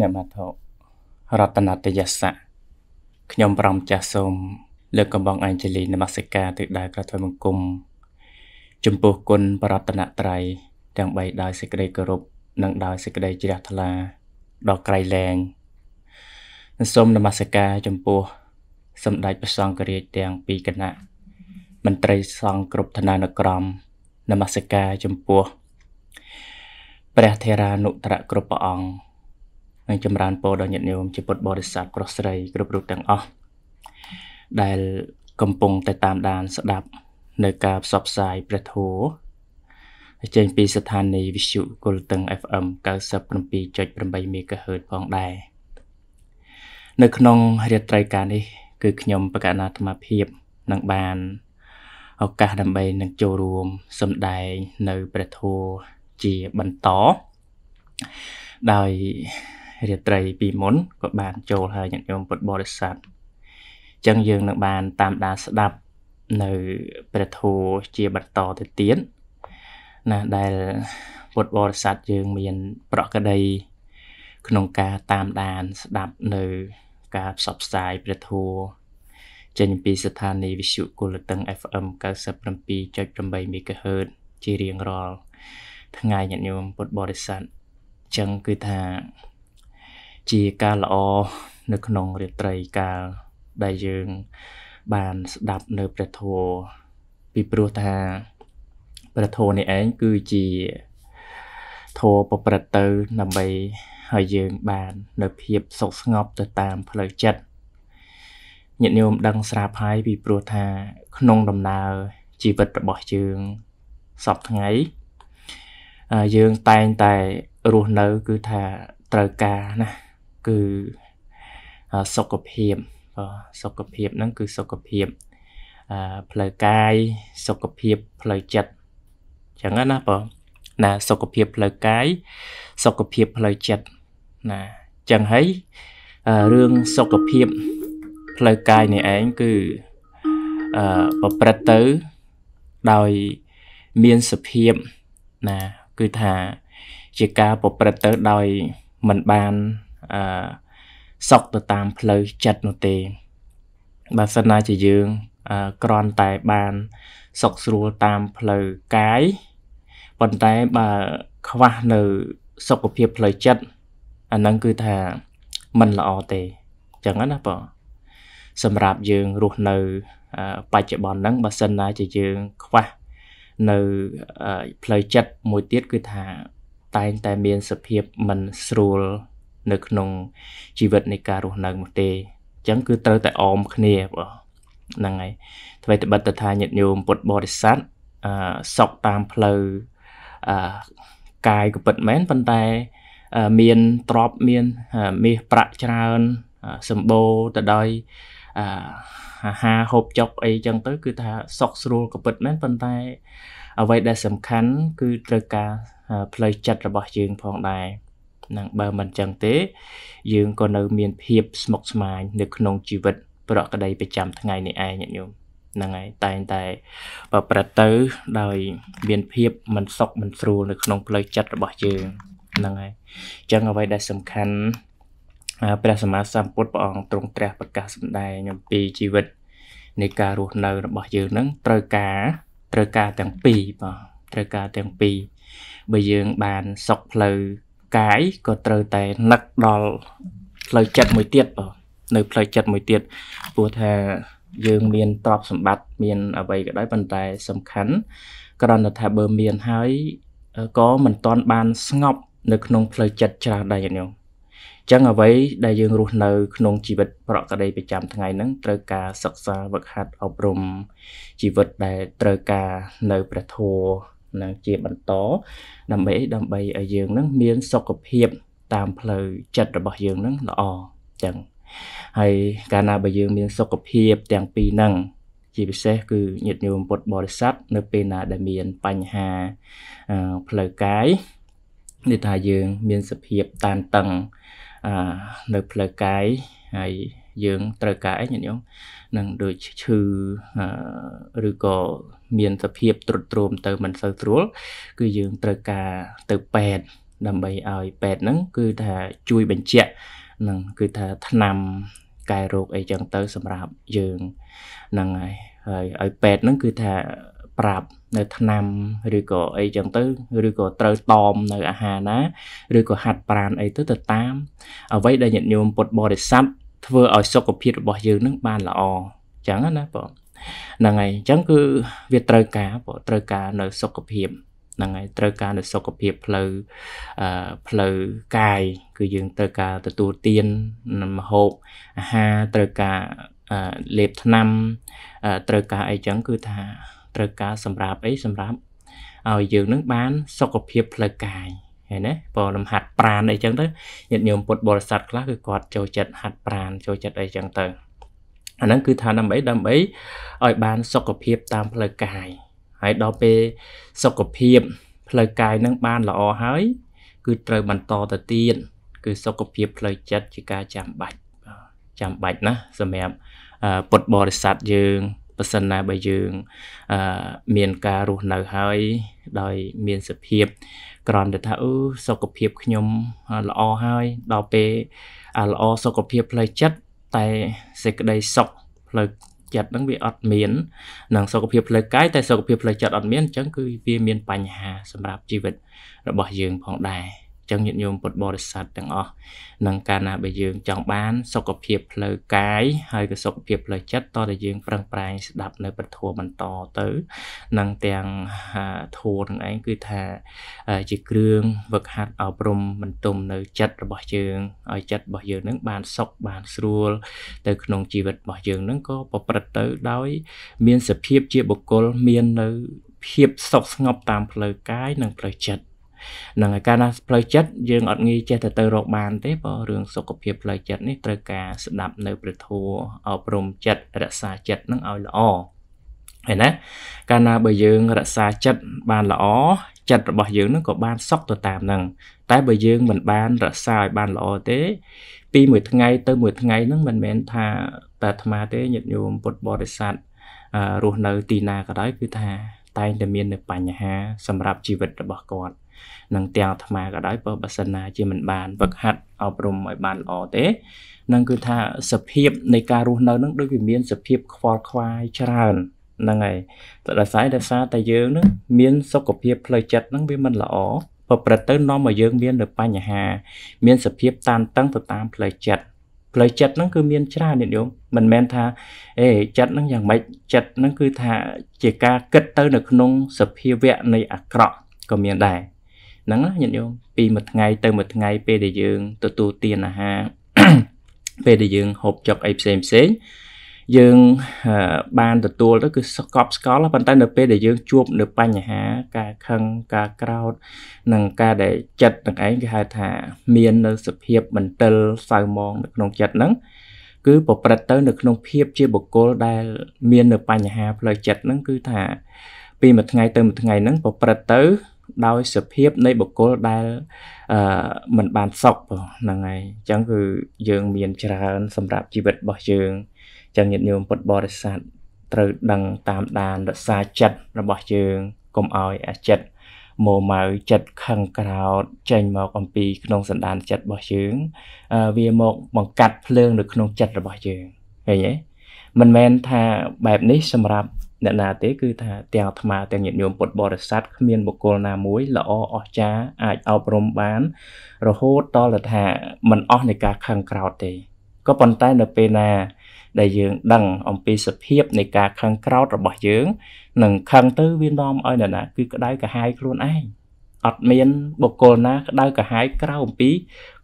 អ្នកមាធរតនតយស័កខ្ញុំប្រំចាស់សូមលើកកំបងអញ្ជលីនមស្ការទៅដល់ក្រធមបង្គំចំពោះគុណបរតនត្រ័យទាំង3ដោយសេចក្តីគោរពនិងដោយសេចក្តីជ្រះថ្លាដល់ក្រៃលែងសូមនមស្ការចំពោះ សម្ដេចព្រះសង្ឃរាជទាំងពីរគណៈមន្ត្រីសង្ឃគ្រប់ឋានានុក្រមនមស្ការចំពោះព្រះធេរានុត្រៈគ្រប់ព្រះអង្គនិងចម្រើនពរដល់ញាតិញោមជាពុទ្ធបរិស័ទប្រុសស្រីគ្រប់រូបទាំងអស់ដែល កំពុងតែតាមដានស្ដាប់ នៅការផ្សព្វផ្សាយព្រះធម៌ចេញពីស្ថានីយ៍វិទ្យុគុលតឹង FM 97.8 MHz ផងដែរនៅក្នុងរាត្រីការនេះ គឺខ្ញុំ បកណាអាត្មាភាពនឹងបានឱកាសដើម្បីនឹងចូលរួមសម្ដែងនៅព្រះធម៌ជាបន្តដោយរាត្រីពីមុនក៏បានចូលហើយញាតិញោមពុទ្ធបរិស័ទអញ្ចឹងយើងនឹងបានតាមដានស្ដាប់នៅព្រះធម៌ជាបន្តទៅទៀតណាដែលពុទ្ធបរិស័ទយើងមានប្រកដីក្នុងការតាមដានស្ដាប់នៅការផ្សព្វផ្សាយព្រះធម៌ចេញពីស្ថានីយវិទ្យុគុលតឹង FM 97.8 MHz ជារៀងរាល់ថ្ងៃញាតិញោមពុទ្ធបរិស័ទអញ្ចឹងគឺថាជាការល្អនៅក្នុងរាត្រីកាលដែលយើងបានស្ដាប់នៅព្រះធម៌ពីព្រោះថាព្រះធម៌នេះឯងគឺជាធម៌ប្រព្រឹត្តទៅដើម្បីឲ្យយើងបាននៅភាពសុខស្ងប់ទៅតាមផ្លូវចិត្តញាតិញោមដឹងស្រាប់ហើយពីព្រោះថាក្នុងដំណើរជីវិតរបស់យើងសពថ្ងៃយើងតែងតែរស់នៅគឺថាត្រូវការណាគឺសុខភាពបាទសុខភាពហ្នឹងគឺសុខភាពផ្លូវកាយសុខភាពផ្លូវចិត្តអញ្ចឹងណាបងណាសុខភាពផ្លូវកាយសុខភាពផ្លូវចិត្តណាអញ្ចឹងហើយរឿងសុខភាពផ្លូវកាយនេះឯងគឺអឺប្រព្រឹត្តទៅដោយមានសភាពណា គឺថា ជាការប្រព្រឹត្តទៅដោយមិនបានអឺសក់ទៅតាមផ្លូវចិត្តនោះទេបើសិនណាជាយើងក្រាន់តែបានសុខស្រួលតាមផ្លូវកាយប៉ុន្តែបើខ្វះនៅសុខភាពផ្លូវចិត្តអាហ្នឹងគឺថាมันល្អទេអញ្ចឹងណាបងសម្រាប់យើងរស់នៅ បច្ចុប្បន្នហ្នឹងបើសិនណា ជាយើង ខ្វះនៅផ្លូវចិត្តមួយទៀតគឺថាតែងតែមានសភាពមិនស្រួលនៅក្នុងជីវិតនៃការរស់នៅនោះទេអញ្ចឹងគឺត្រូវតែអមគ្នាបងហ្នឹងហើយថ្មីត្បិតតថាញាតិញោមពុទ្ធបរិស័ទអឺសក់តាមផ្លូវអឺកាយក៏ពិតមែនប៉ុន្តែ មានទ្រពមានមាសប្រាក់ច្រើនសម្បូរទៅដោយអាហារហូបចុកអីចឹងទៅ គឺថាសុខស្រួលក៏ពិតមែនប៉ុន្តែ អ្វីដែល សំខាន់ គឺត្រូវការផ្លូវចិត្តរបស់យើងផងដែរនឹងបើមិនចឹងទេ យើងក៏នៅមានភាពស្មុគស្មាញនៅក្នុងជីវិតប្រក្តីប្រចាំថ្ងៃនេះឯងញាតិញោមហ្នឹងហើយតែងតែប្រព្រឹត្តទៅដោយ មានភាពមិនសុខមិនស្រួលនៅក្នុងផ្លូវចិត្តរបស់យើងហ្នឹងហើយអញ្ចឹងអ្វីដែលសំខាន់ព្រះសម្មាសម្ពុទ្ធព្រះអង្គទ្រង់ត្រាស់ប្រកាសសម្ដែងអំពីជីវិតនៃការរស់នៅ របស់យើងនឹងត្រូវការត្រូវការទាំងពីរបាទត្រូវការទាំងពីរបើយើងបានសុខផ្លូវកាយក៏ត្រូវតែនឹកដល់ផ្លូវចិត្តមួយទៀតបងនៅផ្លូវចិត្តមួយទៀតព្រោះថាយើងមានទ្រព្យសម្បត្តិមាន អ្វីក៏ដោយប៉ុន្តែ សំខាន់គ្រាន់តែថាបើមានហើយក៏មិនទាន់បានស្ងប់នៅ ក្នុងផ្លូវចិត្តច្រើនដែរញោមចឹងអ្វីដែលយើងរស់នៅ ក្នុងជីវិត ប្រកដីប្រចាំថ្ងៃហ្នឹងត្រូវការសិក្សាវឹកហាត់អប់រំជីវិតដែលត្រូវការនៅព្រះធម៌ណាជាបន្ត ដើម្បីដើម្បីឲ្យយើងនឹងមានសុខភាព តាមផ្លូវចិត្តរបស់យើងនឹងល្អចឹងហើយកាលណាបើយើង មានសុខភាពទាំងពីរហ្នឹងជាពិសេស គឺញាតិញោមពុទ្ធបរិស័ទនៅ ពេលណាដែលមានបញ្ហាផ្លូវកាយនេះថាយើងមានសភាពតានតឹងនៅផ្លូវកាយហើយយើងត្រូវការអីញាតិញោមនឹងដូចឈឺឬក៏មានសភាពទ្រុឌទ្រោមទៅមិនសូវស្រួលគឺយើងត្រូវការទៅពេទ្យដើម្បីឲ្យពេទ្យហ្នឹងគឺថាជួយបញ្ជាក់នឹងគឺថាថ្នាំកែរោគអីចឹងទៅ សម្រាប់យើងហ្នឹងហើយហើយឲ្យពេទ្យហ្នឹងគឺថាប្រាប់នៅថ្នាំឬក៏អីចឹងទៅឬក៏ត្រូវតមនៅអាហារណាឬក៏ហាត់ប្រានអីទៅទៅតាមអ្វីដែលញាតិញោមពុទ្ធបរិស័ទធ្វើឲ្យសុខភាពរបស់យើងនឹងបានល្អចឹងណាបងហ្នឹងហើយអញ្ចឹងគឺវាត្រូវការបងត្រូវការ នៅ សុខភាពហ្នឹងហើយត្រូវការនៅសុខភាពផ្លូវអឺផ្លូវកាយគឺយើងត្រូវការទទួលទានម្ហូបអាហារត្រូវការលេបថ្នាំត្រូវការអីចឹងគឺថាត្រូវការសម្រាប់អីសម្រាប់ឲ្យយើងនឹងបាន សុខភាពផ្លូវកាយឃើញណាបើលំហាត់ប្រានអីចឹងទៅញាតិញោមពុទ្ធបរិស័ទខ្លះគឺគាត់ចូលចិត្តហាត់ប្រានចូលចិត្តអីចឹងទៅអាហ្នឹងគឺថាដើម្បីដើម្បីឲ្យបានសុខភាពតាមផ្លូវកាយហើយដល់ពេលសុខភាព ផ្លូវកាយនឹងបានល្អហើយ គឺត្រូវបន្តទៅទៀតគឺសុខភាពផ្លូវចិត្តជាការចាំបាច់ចាំបាច់ណាសម្រាប់ពុទ្ធបរិស័ទយើងបើសិនណាបើយើងមានការរស់នៅហើយដោយមានសភាពគ្រាន់តែថាអឺសុខភាពខ្ញុំល្អហើយដល់ពេលល្អសុខភាពផ្លូវចិត្តតែសេចក្តីសុខផ្លូវចិត្តហ្នឹងវាអត់មាននិងសុខភាពផ្លូវកាយតែសុខភាពផ្លូវចិត្តអត់មានអញ្ចឹងគឺវាមានបញ្ហាសម្រាប់ជីវិតរបស់យើងផងដែរចឹងញាតិញោមពុទ្ធបរិស័ទទាំងអស់នឹងកាលណាបើយើងចង់បានសុខភាពផ្លូវកាយហើយក៏សុខភាពផ្លូវចិត្តតតែយើងប្រឹងប្រែងស្ដាប់នៅពធបន្តទៅនឹងទាំងធัวនឹងឯងគឺថាជាគ្រឿងវឹកហាត់អប់រំបន្ទុំនៅ ចិត្តរបស់យើងឲ្យចិត្តរបស់យើងនឹងបានសុខបានស្រួល ទៅ ក្នុងជីវិតរបស់យើងនឹងក៏ប្រព្រឹត្តទៅដោយ មានសភាពជាបុគ្គលមាននៅ ភាពសុខស្ងប់តាមផ្លូវកាយនិងផ្លូវចិត្តនឹងឯកាលណាផ្លូវចិត្តយើងអត់ងាយចេះទៅទៅរកបាន ទេព្រោះរឿងសុខភាពផ្លូវចិត្តនេះត្រូវការស្ដាប់នៅព្រះធម៌អប់រំចិត្តរក្សាចិត្តនឹងឲ្យល្អហើយណាកាលណាបើយើងរក្សាចិត្តបានល្អចិត្តរបស់យើងនឹងក៏បាន សុខទៅតាមនឹងតែបើយើងមិនបានរក្សាឲ្យបានល្អទេ ពីមួយថ្ងៃ ទៅមួយថ្ងៃនឹងមិនមែនថា តែអាត្មាទេញាតិញោមពុទ្ធបរិស័ទរស់នៅ ទីណាក៏ដោយគឺថា តែងតែមាននៅបញ្ហាសម្រាប់ជីវិតរបស់គាត់និងទាំងអាត្មាក៏ដោយបើបើសិនណាជាមិនបានវឹកហាត់អប់រំឲ្យបានល្អទេនឹងគឺថាសភាពនៃការរស់នៅនឹងដូចវាមានសភាពខ្វល់ខ្វាយច្រើនហ្នឹងហើយតដសាយដសាតែយើងនឹងមានសុខភាពផ្លូវចិត្តនឹងវាមិនល្អប្រព្រឹត្តទៅនាំឲ្យយើងមាននៅបញ្ហា មានសភាពតានតឹងទៅតាមផ្លូវចិត្តផ្លូវចិត្តហ្នឹងគឺមានច្រើនអ្នកញោមមិនមែនថាអេចិត្តហ្នឹងយ៉ាងម៉េចចិត្តហ្នឹងគឺថាជាការគិតទៅ នៅក្នុងសភាវៈនៃអាក្រក់ក៏មានដែរហ្នឹងណាញាតិញោមពីមួយថ្ងៃ ទៅមួយថ្ងៃពេលដែលយើង ទទួលទានអាហារពេលដែលយើងហូបចុកអីផ្សេងផ្សេងយើងបានទទួលទៅគឺស្កប់ស្កល់ប៉ុន្តែនៅពេលដែលយើង ជួបនៅបញ្ហា ការខឹងការក្រោធនិងការដែលចិត្តទាំងឯងគេហៅថា មាននៅ សភាពមន្ទិលសៅមងនៅក្នុងចិត្តហ្នឹងគឺប្រព្រឹត្តទៅ នៅក្នុងភាពជាបុគ្គលដែលមាននៅបញ្ហាផ្លូវចិត្តហ្នឹងគឺថា ពីមួយថ្ងៃទៅមួយថ្ងៃហ្នឹងប្រព្រឹត្តទៅដោយសភាពនៃបុគ្គលដែលអឺมันបានសុខហ្នឹងហើយអញ្ចឹងគឺយើងមានច្រើន សម្រាប់ជីវិតរបស់យើងអញ្ចឹងញាតិញោមពុទ្ធបរិស័ទត្រូវដឹងតាមដានរក្សាចិត្តរបស់យើង កុំឲ្យអាចិត្តម៉ូម៉ៅចិត្តខឹងក្រោតចេញមកអំពី ក្នុងសន្តានចិត្តរបស់យើង វាមក បង្កាត់ភ្លើងនៅក្នុងចិត្តរបស់យើងឃើញទេមិនមែនថាបែបនេះសម្រាប់អ្នកណាទេគឺថាទាំងអាត្មាទាំងញាតិញោមពុទ្ធបរិស័ទគ្មានបុគ្គលណាមួយល្អអស្ចារ្យអាចអប់រំបានរហូតដល់ទៅថាมันអស់នៃការខឹងក្រោតទេក៏ប៉ុន្តែនៅពេលណាដែលយើង ដឹងអំពីសភាពនៃការខឹងក្រោតរបស់យើងនឹងខឹងទៅវានាំឲ្យអ្នកណាគឺក្តៅកាហាយខ្លួនឯងអត់មានបុគ្គលណាក្តៅកាហាយក្រៅអំពី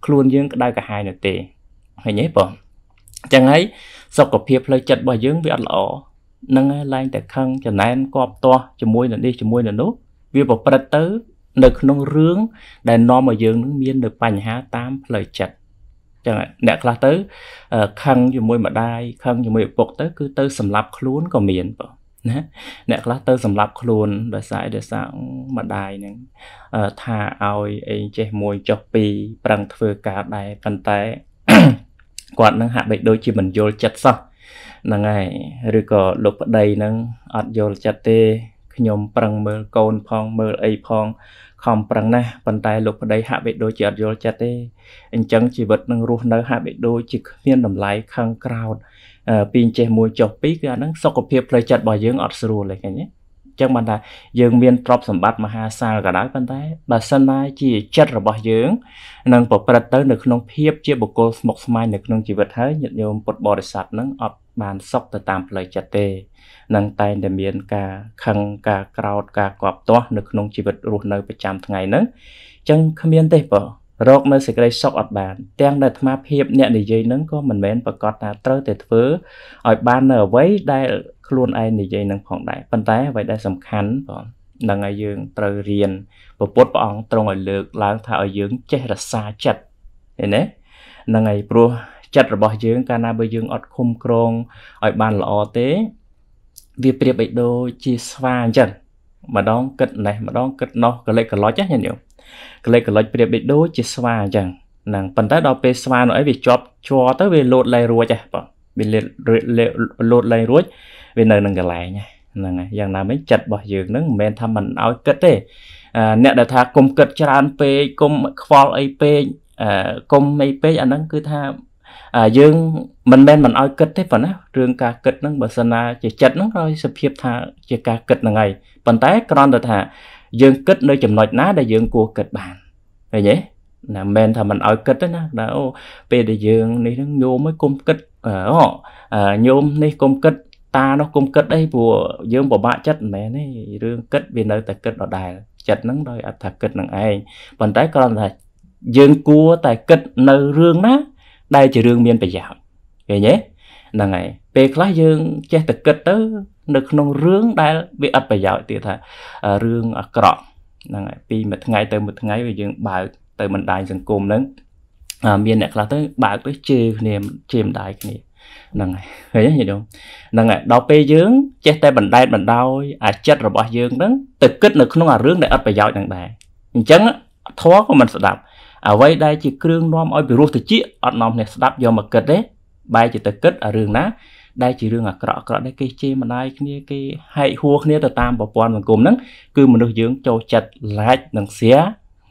ខ្លួនយើងក្តៅកាហាយនោះទេឃើញទេបងអញ្ចឹងហើយសុខភាពផ្លូវចិត្តរបស់យើងវាអត់ល្អនឹងឡើងតែខឹងចំណែនគប់ទាស់ជាមួយនឹងនេះជាមួយនឹងនោះ វាប្រព្រឹត្តទៅនៅ ក្នុងរឿងដែលនាំឲ្យយើងនឹងមាននៅបញ្ហាតាមផ្លូវចិត្តចឹងអ្នកខ្លះទៅខឹងជាមួយ ម្ដាយខឹងជាមួយឪពុកទៅ គឺទៅសម្លាប់ខ្លួនក៏មានបងណាអ្នកខ្លះទៅសម្លាប់ខ្លួនដោយសារដោយសារម្ដាយនឹងថាឲ្យអីចេះមួយចុះពីរប្រឹងធ្វើការដែរប៉ុន្តែគាត់នឹងហាក់បីដូចជាមិនយល់ចិត្តសោះហ្នឹងហើយឬក៏លោកប្តីហ្នឹងអត់យល់ចិត្តទេខ្ញុំប្រឹងមើលកូនផងមើលអីផងខំប្រឹងណាស់ប៉ុន្តែលោកប្តីហាក់បីដូចជាអត់យល់ចិត្តទេអញ្ចឹងជីវិតនឹងរស់នៅហាក់បីដូចជាគ្មានតម្លៃខឹងក្រោតពីចេះមួយចុះពីរគឺអាហ្នឹងសុខភាពផ្លូវចិត្តរបស់យើងអត់ស្រួលទេឃើញទេចឹងបានថាយើងមានទ្រព្យសម្បត្តិមហាសាលក៏ដោយប៉ុន្តែបើសិនណាជាចិត្តរបស់យើងនឹងប្រព្រឹត្តទៅនៅក្នុងភាពជាបុគ្គលស្មុគស្មាញនៅក្នុងជីវិតហើយញាតិញោមពុទ្ធបរិស័ទនឹងអត់បានសុខទៅតាមផ្លូវចិត្តទេនឹងតែងតែមានការខឹងការក្រោធការគប់ទាស់នៅក្នុងជីវិត រស់នៅប្រចាំថ្ងៃហ្នឹងចឹងគ្មានទេបើរកនៅសេចក្តីសុខអត់បាន ទាំងដែលអាត្មាភាព អ្នកនិយាយនឹងក៏មិនមែនប្រកាសថាត្រូវតែធ្វើឲ្យបាននៅអ្វីដែលខ្លួនឯងនិយាយនឹងផងដែរប៉ុន្តែអ្វីដែលសំខាន់បងនឹងឲ្យយើងត្រូវរៀនពពុទ្ធព្រះអង្គទ្រង់ឲ្យលើកឡើងថាឲ្យយើងចេះរក្សាចិត្តឃើញទេនឹងឲ្យព្រោះចិត្តរបស់ យើង កាលណាបើយើងអត់ឃុំក្រងឲ្យបានល្អទេវាប្រៀបបីដូចជាស្វាអញ្ចឹងម្ដងគិតណេះម្ដងគិតនោះកលិចកលុចណាញោមកលិចកលុចប្រៀបបីដូចជាស្វាអញ្ចឹងហ្នឹងប៉ុន្តែដល់ពេលស្វានោះអីវាជាប់ជាប់ទៅវាលោតលែងរួចហ៎បងវាលោតលែងរួចវានៅនឹងកន្លែងហ្នឹងហើយយ៉ាងណាមិញចិត្តរបស់យើងហ្នឹងមិនមែនថាមិនឲ្យគិតទេអ្នកដែលថាគុំគិតច្រើនពេកគុំខ្វល់អីពេកគុំអីពេកអាហ្នឹងគឺថាយើងមិនមែនមិនឲ្យគិតទេប៉ុណ្ណារឿងការគិតហ្នឹងបើសិនណាជាចិត្តហ្នឹងឲ្យសភាពថាជាការគិតហ្នឹងហើយប៉ុន្តែគ្រាន់តែថាយើងគិតនៅចំណុចណាដែលយើងគួរគិតបានឃើញទេណាមិនមែនថាមិនឲ្យគិតទេណាណាអូពេលដែលយើងនេះហ្នឹងញោមឲ្យគុំគិតអូញោមនេះគុំគិតតានោះគុំគិតអីព្រោះយើងពិបាកចិត្តមិនមែនទេរឿងគិតវានៅតែគិតដដែលចិត្តហ្នឹងដោយអត្ថគិតនឹងឯងប៉ុន្តែគ្រាន់តែយើងគួរតែគិតនៅរឿងណាដែលជារឿងមានប្រយោជន៍ឃើញទេហ្នឹងហើយពេលខ្លះយើងចេះតែគិតទៅនៅក្នុងរឿងដែលវាអត់ប្រយោជន៍ទៀតថារឿងអាក្រក់ហ្នឹងហើយពីមួយថ្ងៃទៅមួយថ្ងៃវាយើងបើកទៅបណ្ដាញសង្គមហ្នឹងមានអ្នកខ្លះទៅបើកទៅជេរគ្នាជេរម្ដាយគ្នាហ្នឹងហើយឃើញទេញោមហ្នឹងហើយដល់ពេលយើងចេះតែបណ្ដែតបណ្ដោយអាចិត្តរបស់យើងហ្នឹងទៅគិតនៅក្នុងអារឿងដែលអត់ប្រយោជន៍ហ្នឹងដែរអញ្ចឹងធម៌ក៏មិនស្ដាប់អ្វីដែលជាគ្រឿងនាំឲ្យពិរោះតិចអត់នាំអ្នកស្ដាប់យកមកគិតទេបែរជាទៅគិតអារឿងណាដែលជារឿងអាក្រក់អាក្រក់ដែលគេជេរម្ដាយគ្នាគេហែកហួរគ្នាទៅតាមប្រព័ន្ធសង្គមហ្នឹងគឺមនុស្សយើងចូលចិត្តឡាច់និងសៀ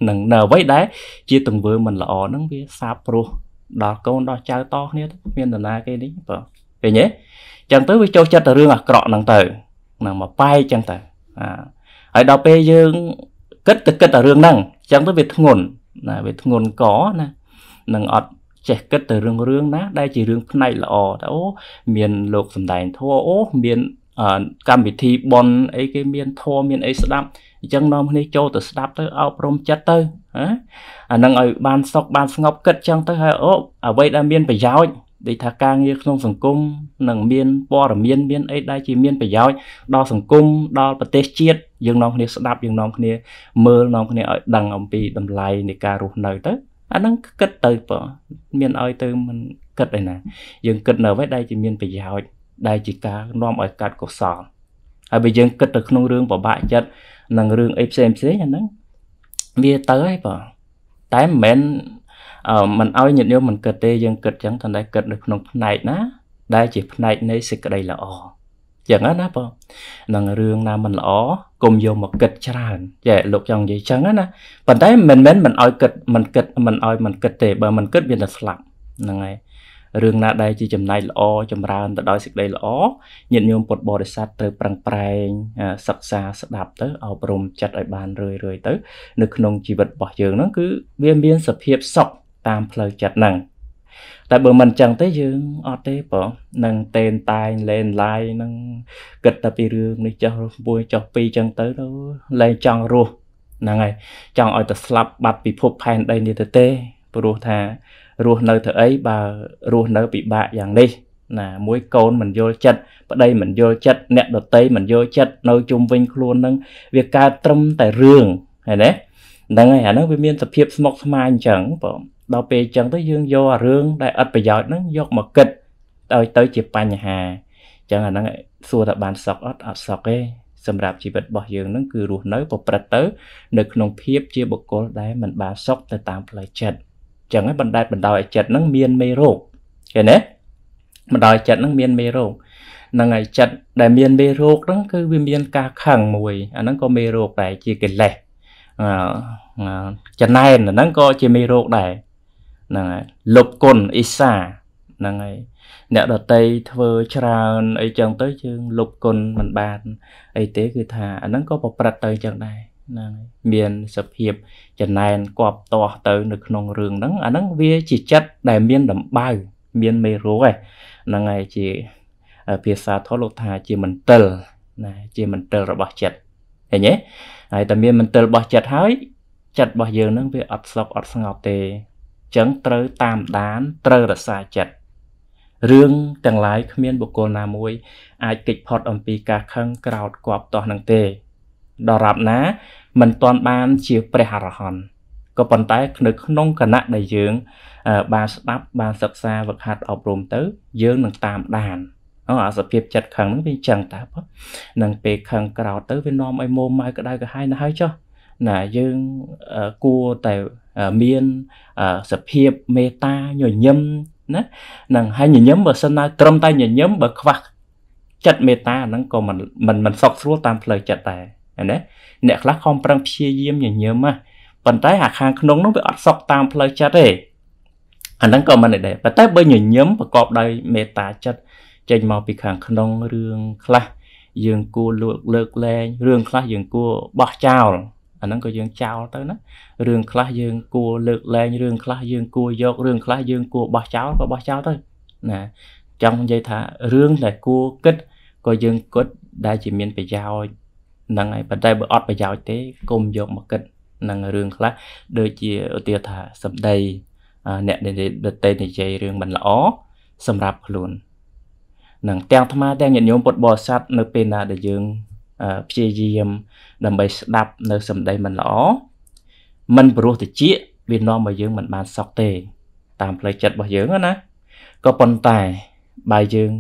នឹងនៅអ្វីដែលជាទង្វើមិនល្អហ្នឹងវាសាបព្រោះដល់កូនដល់ចៅតគ្នាមានដំណើរគេនេះបើឃើញទេចឹងទៅវាចូលចិត្តទៅរឿងអាក្រក់ហ្នឹងទៅហ្នឹងមកបែកចឹងទៅអាហើយដល់ពេលយើងគិតទៅគិតតែរឿងហ្នឹងចឹងទៅវាធ្ងន់ណាវាធ្ងន់កណានឹងអត់ចេះគិតទៅរឿងរឿងណា ដែលជារឿងផ្នែកល្អតើអូមាន លោកសំដែងធัวអូមានកម្មវិធីប៉ុនអីគេមានធัวមានអីស្ដាប់អញ្ចឹងនាំគ្នាចូលទៅស្ដាប់ទៅអប់រំចិត្តទៅណាអានឹងឲ្យបានសុខបានស្ងប់គិតចឹងទៅហើយអូអ្វីដែលមានប្រយោជន៍ដូចថាការងារក្នុងសង្គមនឹងមានព័ត៌មានមានអីដែលជាមានប្រយោជន៍ដល់សង្គមដល់ប្រទេសជាតិយើងនាំគ្នាស្ដាប់យើងនាំគ្នាមើលនាំគ្នាឲ្យដឹងអំពីតម្លៃនៃការរស់នៅទៅអានឹងគិតទៅបើមានឲ្យទៅមិនគិតឯណាយើងគិតនៅអ្វីដែលជាមានប្រយោជន៍ដែលជាការនាំឲ្យកើតកុសលហើយបើយើងគិតទៅក្នុងរឿងបបាក់ចិត្តនិងរឿងអីផ្សេងផ្សេងអាហ្នឹងវាទៅហើយបងតែមិនមែនមិនឲ្យញាតិញោមមិនគិតទេយើងគិតចឹងតែគិតនៅក្នុងផ្នែកណាដែលជាផ្នែកនៃសេចក្តីល្អចឹងណាបងនឹងរឿងណាមិនល្អកុំយកមកគិតច្រើនចេះលោកចង់និយាយចឹងណាប៉ុន្តែមិនមែនមិនឲ្យគិតមិនគិតមិនឲ្យមិនគិតទេបើមិនគិតវាតែស្លាប់ហ្នឹងហើយរឿងណាដែលជាចំណែកល្អចម្រើនទៅដោយសេចក្តីល្អញាតិញោមពុទ្ធបរិស័ទត្រូវប្រឹងប្រែងសិក្សាស្ដាប់ទៅអប់រំចិត្តឲ្យបានរឿយរឿយទៅ នៅក្នុងជីវិតរបស់យើងហ្នឹងគឺវាមានសភាព សុខតាមផ្លូវចិត្តហ្នឹងតែបើមិនចឹងទេយើងអត់ទេបងនឹងតេនតែងលែនឡាយនឹងគិតតែពីរឿងនេះចោះមួយចោះពីរចឹងទៅទៅលែងចង់រស់ហ្នឹងហើយចង់ឲ្យតែស្លាប់បាត់ពិភពផែនដីនេះទៅទេព្រោះថារស់នៅទៅអីបើរស់នៅពិបាកយ៉ាងនេះណាមួយកូនមិនយល់ចិត្តប្តីមិនយល់ចិត្តអ្នកដតីមិនយល់ចិត្តនៅជុំវិញខ្លួននឹងវាកើតត្រឹមតែរឿងឃើញទេហ្នឹងហើយអាហ្នឹងវាមានសភាពស្មុគស្មាញអញ្ចឹងបងដល់ពេលអញ្ចឹងទៅយើងយកអារឿងដែលឥតប្រយោជន៍ហ្នឹងយកមកគិតឲ្យទៅជាបញ្ហាអញ្ចឹងអាហ្នឹងសួរថាបានសក់អត់អត់សក់ទេសម្រាប់ជីវិតរបស់យើងហ្នឹងគឺរស់នៅប្រព្រឹត្តទៅនៅក្នុងភាពជាបុគ្គលដែលមិនបានសក់ទៅតាមផ្លូវចិត្តចឹងហើយបណ្ដែតបណ្ដោយចិត្តហ្នឹងមានមេរោគឃើញទេបណ្ដោយចិត្តហ្នឹងមានមេរោគហ្នឹងហើយចិត្តដែលមានមេរោគហ្នឹង គឺវាមានការខឹងមួយ អាហ្នឹងក៏មេរោគដែរជាកិលេសចំណែនហ្នឹងក៏ជាមេរោគដែរហ្នឹងហើយលុបគុណអ៊ីសាហ្នឹងហើយអ្នកដតីធ្វើច្រើនអីចឹងទៅយើងលុបគុណមិនបានអីទេគឺថាអាហ្នឹងក៏ប្រព្រឹត្តទៅចឹងដែរហ្នឹងមានសភាពចំណែនគប់តោះទៅនៅក្នុងរឿងហ្នឹងអាហ្នឹងវាជាចិត្តដែលមានដំបៅមានមេរោគហ្នឹងហើយជាភាសាថតលោកថាជាមន្ទិលណាជាមន្ទិលរបស់ចិត្តឃើញទេហើយតែមានមន្ទិលរបស់ចិត្តហើយ ចិត្តរបស់យើងហ្នឹងវាអត់ស្លុកអត់ស្ងប់ទេចឹងត្រូវតាមដានត្រូវរក្សាចិត្តរឿងទាំងឡាយគ្មានបុគ្គលណាមួយ អាចគេចផុតអំពីការខឹងក្រោធគប់តោះនឹងទេដល់រាប់ណាមិនទាន់បានជាព្រះអរហន្តក៏ប៉ុន្តែនៅក្នុងគណៈដែលយើង បានស្ដាប់បានសិក្សាវឹកហាត់អប់រំទៅ យើងនឹងតាមដានអអាសភាពចិត្តខឹងហ្នឹងវាចឹងតើនឹងពេលខឹងក្រោតទៅវានាំឲ្យមុំម៉ៅក្តៅក្រហាយណាស់ហើយចុះណាយើងគួរតែមានសភាពមេត្តាញញឹមណានឹងហើយញញឹមបើសិនណាត្រឹមតែញញឹមបើខ្វះចិត្តមេត្តាហ្នឹងក៏មិនមិនសុខស្រួលតាមផ្លូវចិត្តដែរណាអ្នកខ្លះខំប្រឹងព្យាយាមញញឹមណាប៉ុន្តែអាខាងក្នុងនោះវាអត់សុខតាមផ្លូវចិត្តទេអាហ្នឹងក៏មិនដែរប៉ុន្តែបើញញឹមប្រកបដោយមេត្តាចិត្តចេញមកពីខាងក្នុងរឿងខ្លះយើងគួរលើកលើកលែងរឿងខ្លះយើងគួរបោះចោលអាហ្នឹងក៏យើងចោលទៅណារឿងខ្លះយើងគួរលើកលែងរឿងខ្លះ យើងគួរយករឿងខ្លះយើងគួរបោះចោលក៏បោះចោលទៅណាចង់និយាយថារឿងដែលគួរគិតក៏យើងគិតដែលជាមានប្រយោជន៍ហ្នឹងហើយប៉ុន្តែបើអត់ប្រយោជន៍ទេគុំយក មកគិតនឹងរឿងខ្លះដូចជាឧទាហរណ៍ថាសម្ដីអ្នកដតេនិយាយរឿងមិនល្អសម្រាប់ខ្លួន នឹងទាំងអាត្មាទាំងញាតិញោមពុទ្ធបរិស័ទនៅពេលណាដែលយើងព្យាយាមដើម្បីស្ដាប់នៅសម្ដីមិនល្អមិនព្រោះតិចវានាំឲ្យយើងមិនបានសក់ទេ តាមផ្លូវចិត្តរបស់យើងណាក៏ប៉ុន្តែបើយើង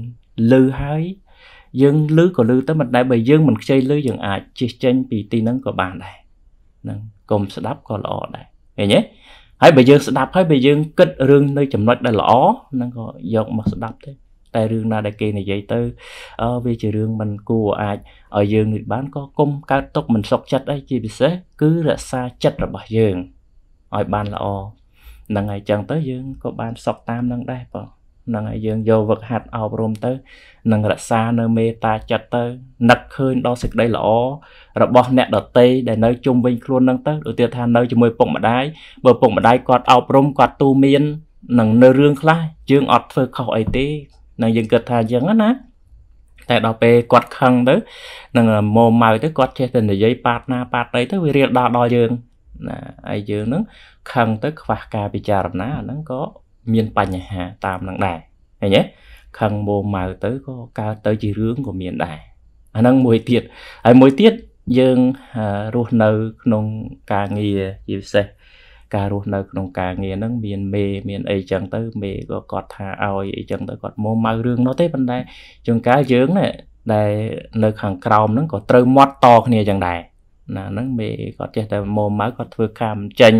លឺហើយយើងលឺក៏លឺទៅមិនដែរបើយើងមិនខ្ចីលឺយើងអាចជិះចេញពីទីហ្នឹងក៏បានដែរហ្នឹងកុំស្ដាប់ក៏ល្អដែរឃើញទេហើយបើយើងស្ដាប់ហើយបើយើងគិតរឿងនៅចំណុចដែលល្អហ្នឹងក៏យកមកស្ដាប់ទៅតែរឿងណាដែលគេនិយាយទៅអឺវាជារឿងមិនគួរអាចឲ្យយើងនិយាយបានក៏គុំកើតទុកមិនសុខចិត្តអីជាពិសេសគឺរក្សាចិត្តរបស់យើងឲ្យបានល្អហ្នឹងហើយចឹងទៅយើងក៏បានសុខតាមនឹងដែរបងនឹងឲ្យយើងយកវឹកហាត់អប់រំទៅនឹងរក្សានៅមេត្តាចិត្តទៅនឹកឃើញដល់សេចក្តីល្អរបស់អ្នកដតីដែលនៅជុំវិញខ្លួននឹងទៅដូចទៀតថានៅជាមួយពុកម្ដាយបើពុកម្ដាយគាត់អប់រំគាត់ទូមាននឹងនៅរឿងខ្លះយើងអត់ធ្វើខុសអីទេនឹងយើងគិតថាអញ្ចឹងណាតែដល់ពេលគាត់ខឹងទៅនឹងម៉ូម៉ៅទៅគាត់ចេះតែនិយាយប៉ាតណាប៉ាតអីទៅវារៀលដល់ដល់យើងណាហើយយើងនឹងខឹងទៅខ្វះការពិចារណាអាហ្នឹងក៏មានបញ្ហាតាមនឹងដែរឃើញទេខឹងមោម៉ៅទៅក៏កើតទៅជារឿងក៏មានដែរអាហ្នឹងមួយទៀតហើយមួយទៀតយើងរស់នៅក្នុងការងារជាពិសេសការរស់នៅក្នុងការងារហ្នឹងមានមេ មានអីចឹងទៅ មេក៏គាត់ថាឲ្យអីចឹងទៅគាត់មុំម៉ៅរឿងនោះទេប៉ុន្តែជួនកាលយើងដែលនៅខាងក្រោមហ្នឹងក៏ត្រូវមាត់តគ្នាចឹងដែរណាហ្នឹងមេគាត់ចេះតែមុំមកគាត់ធ្វើការមិនចេញ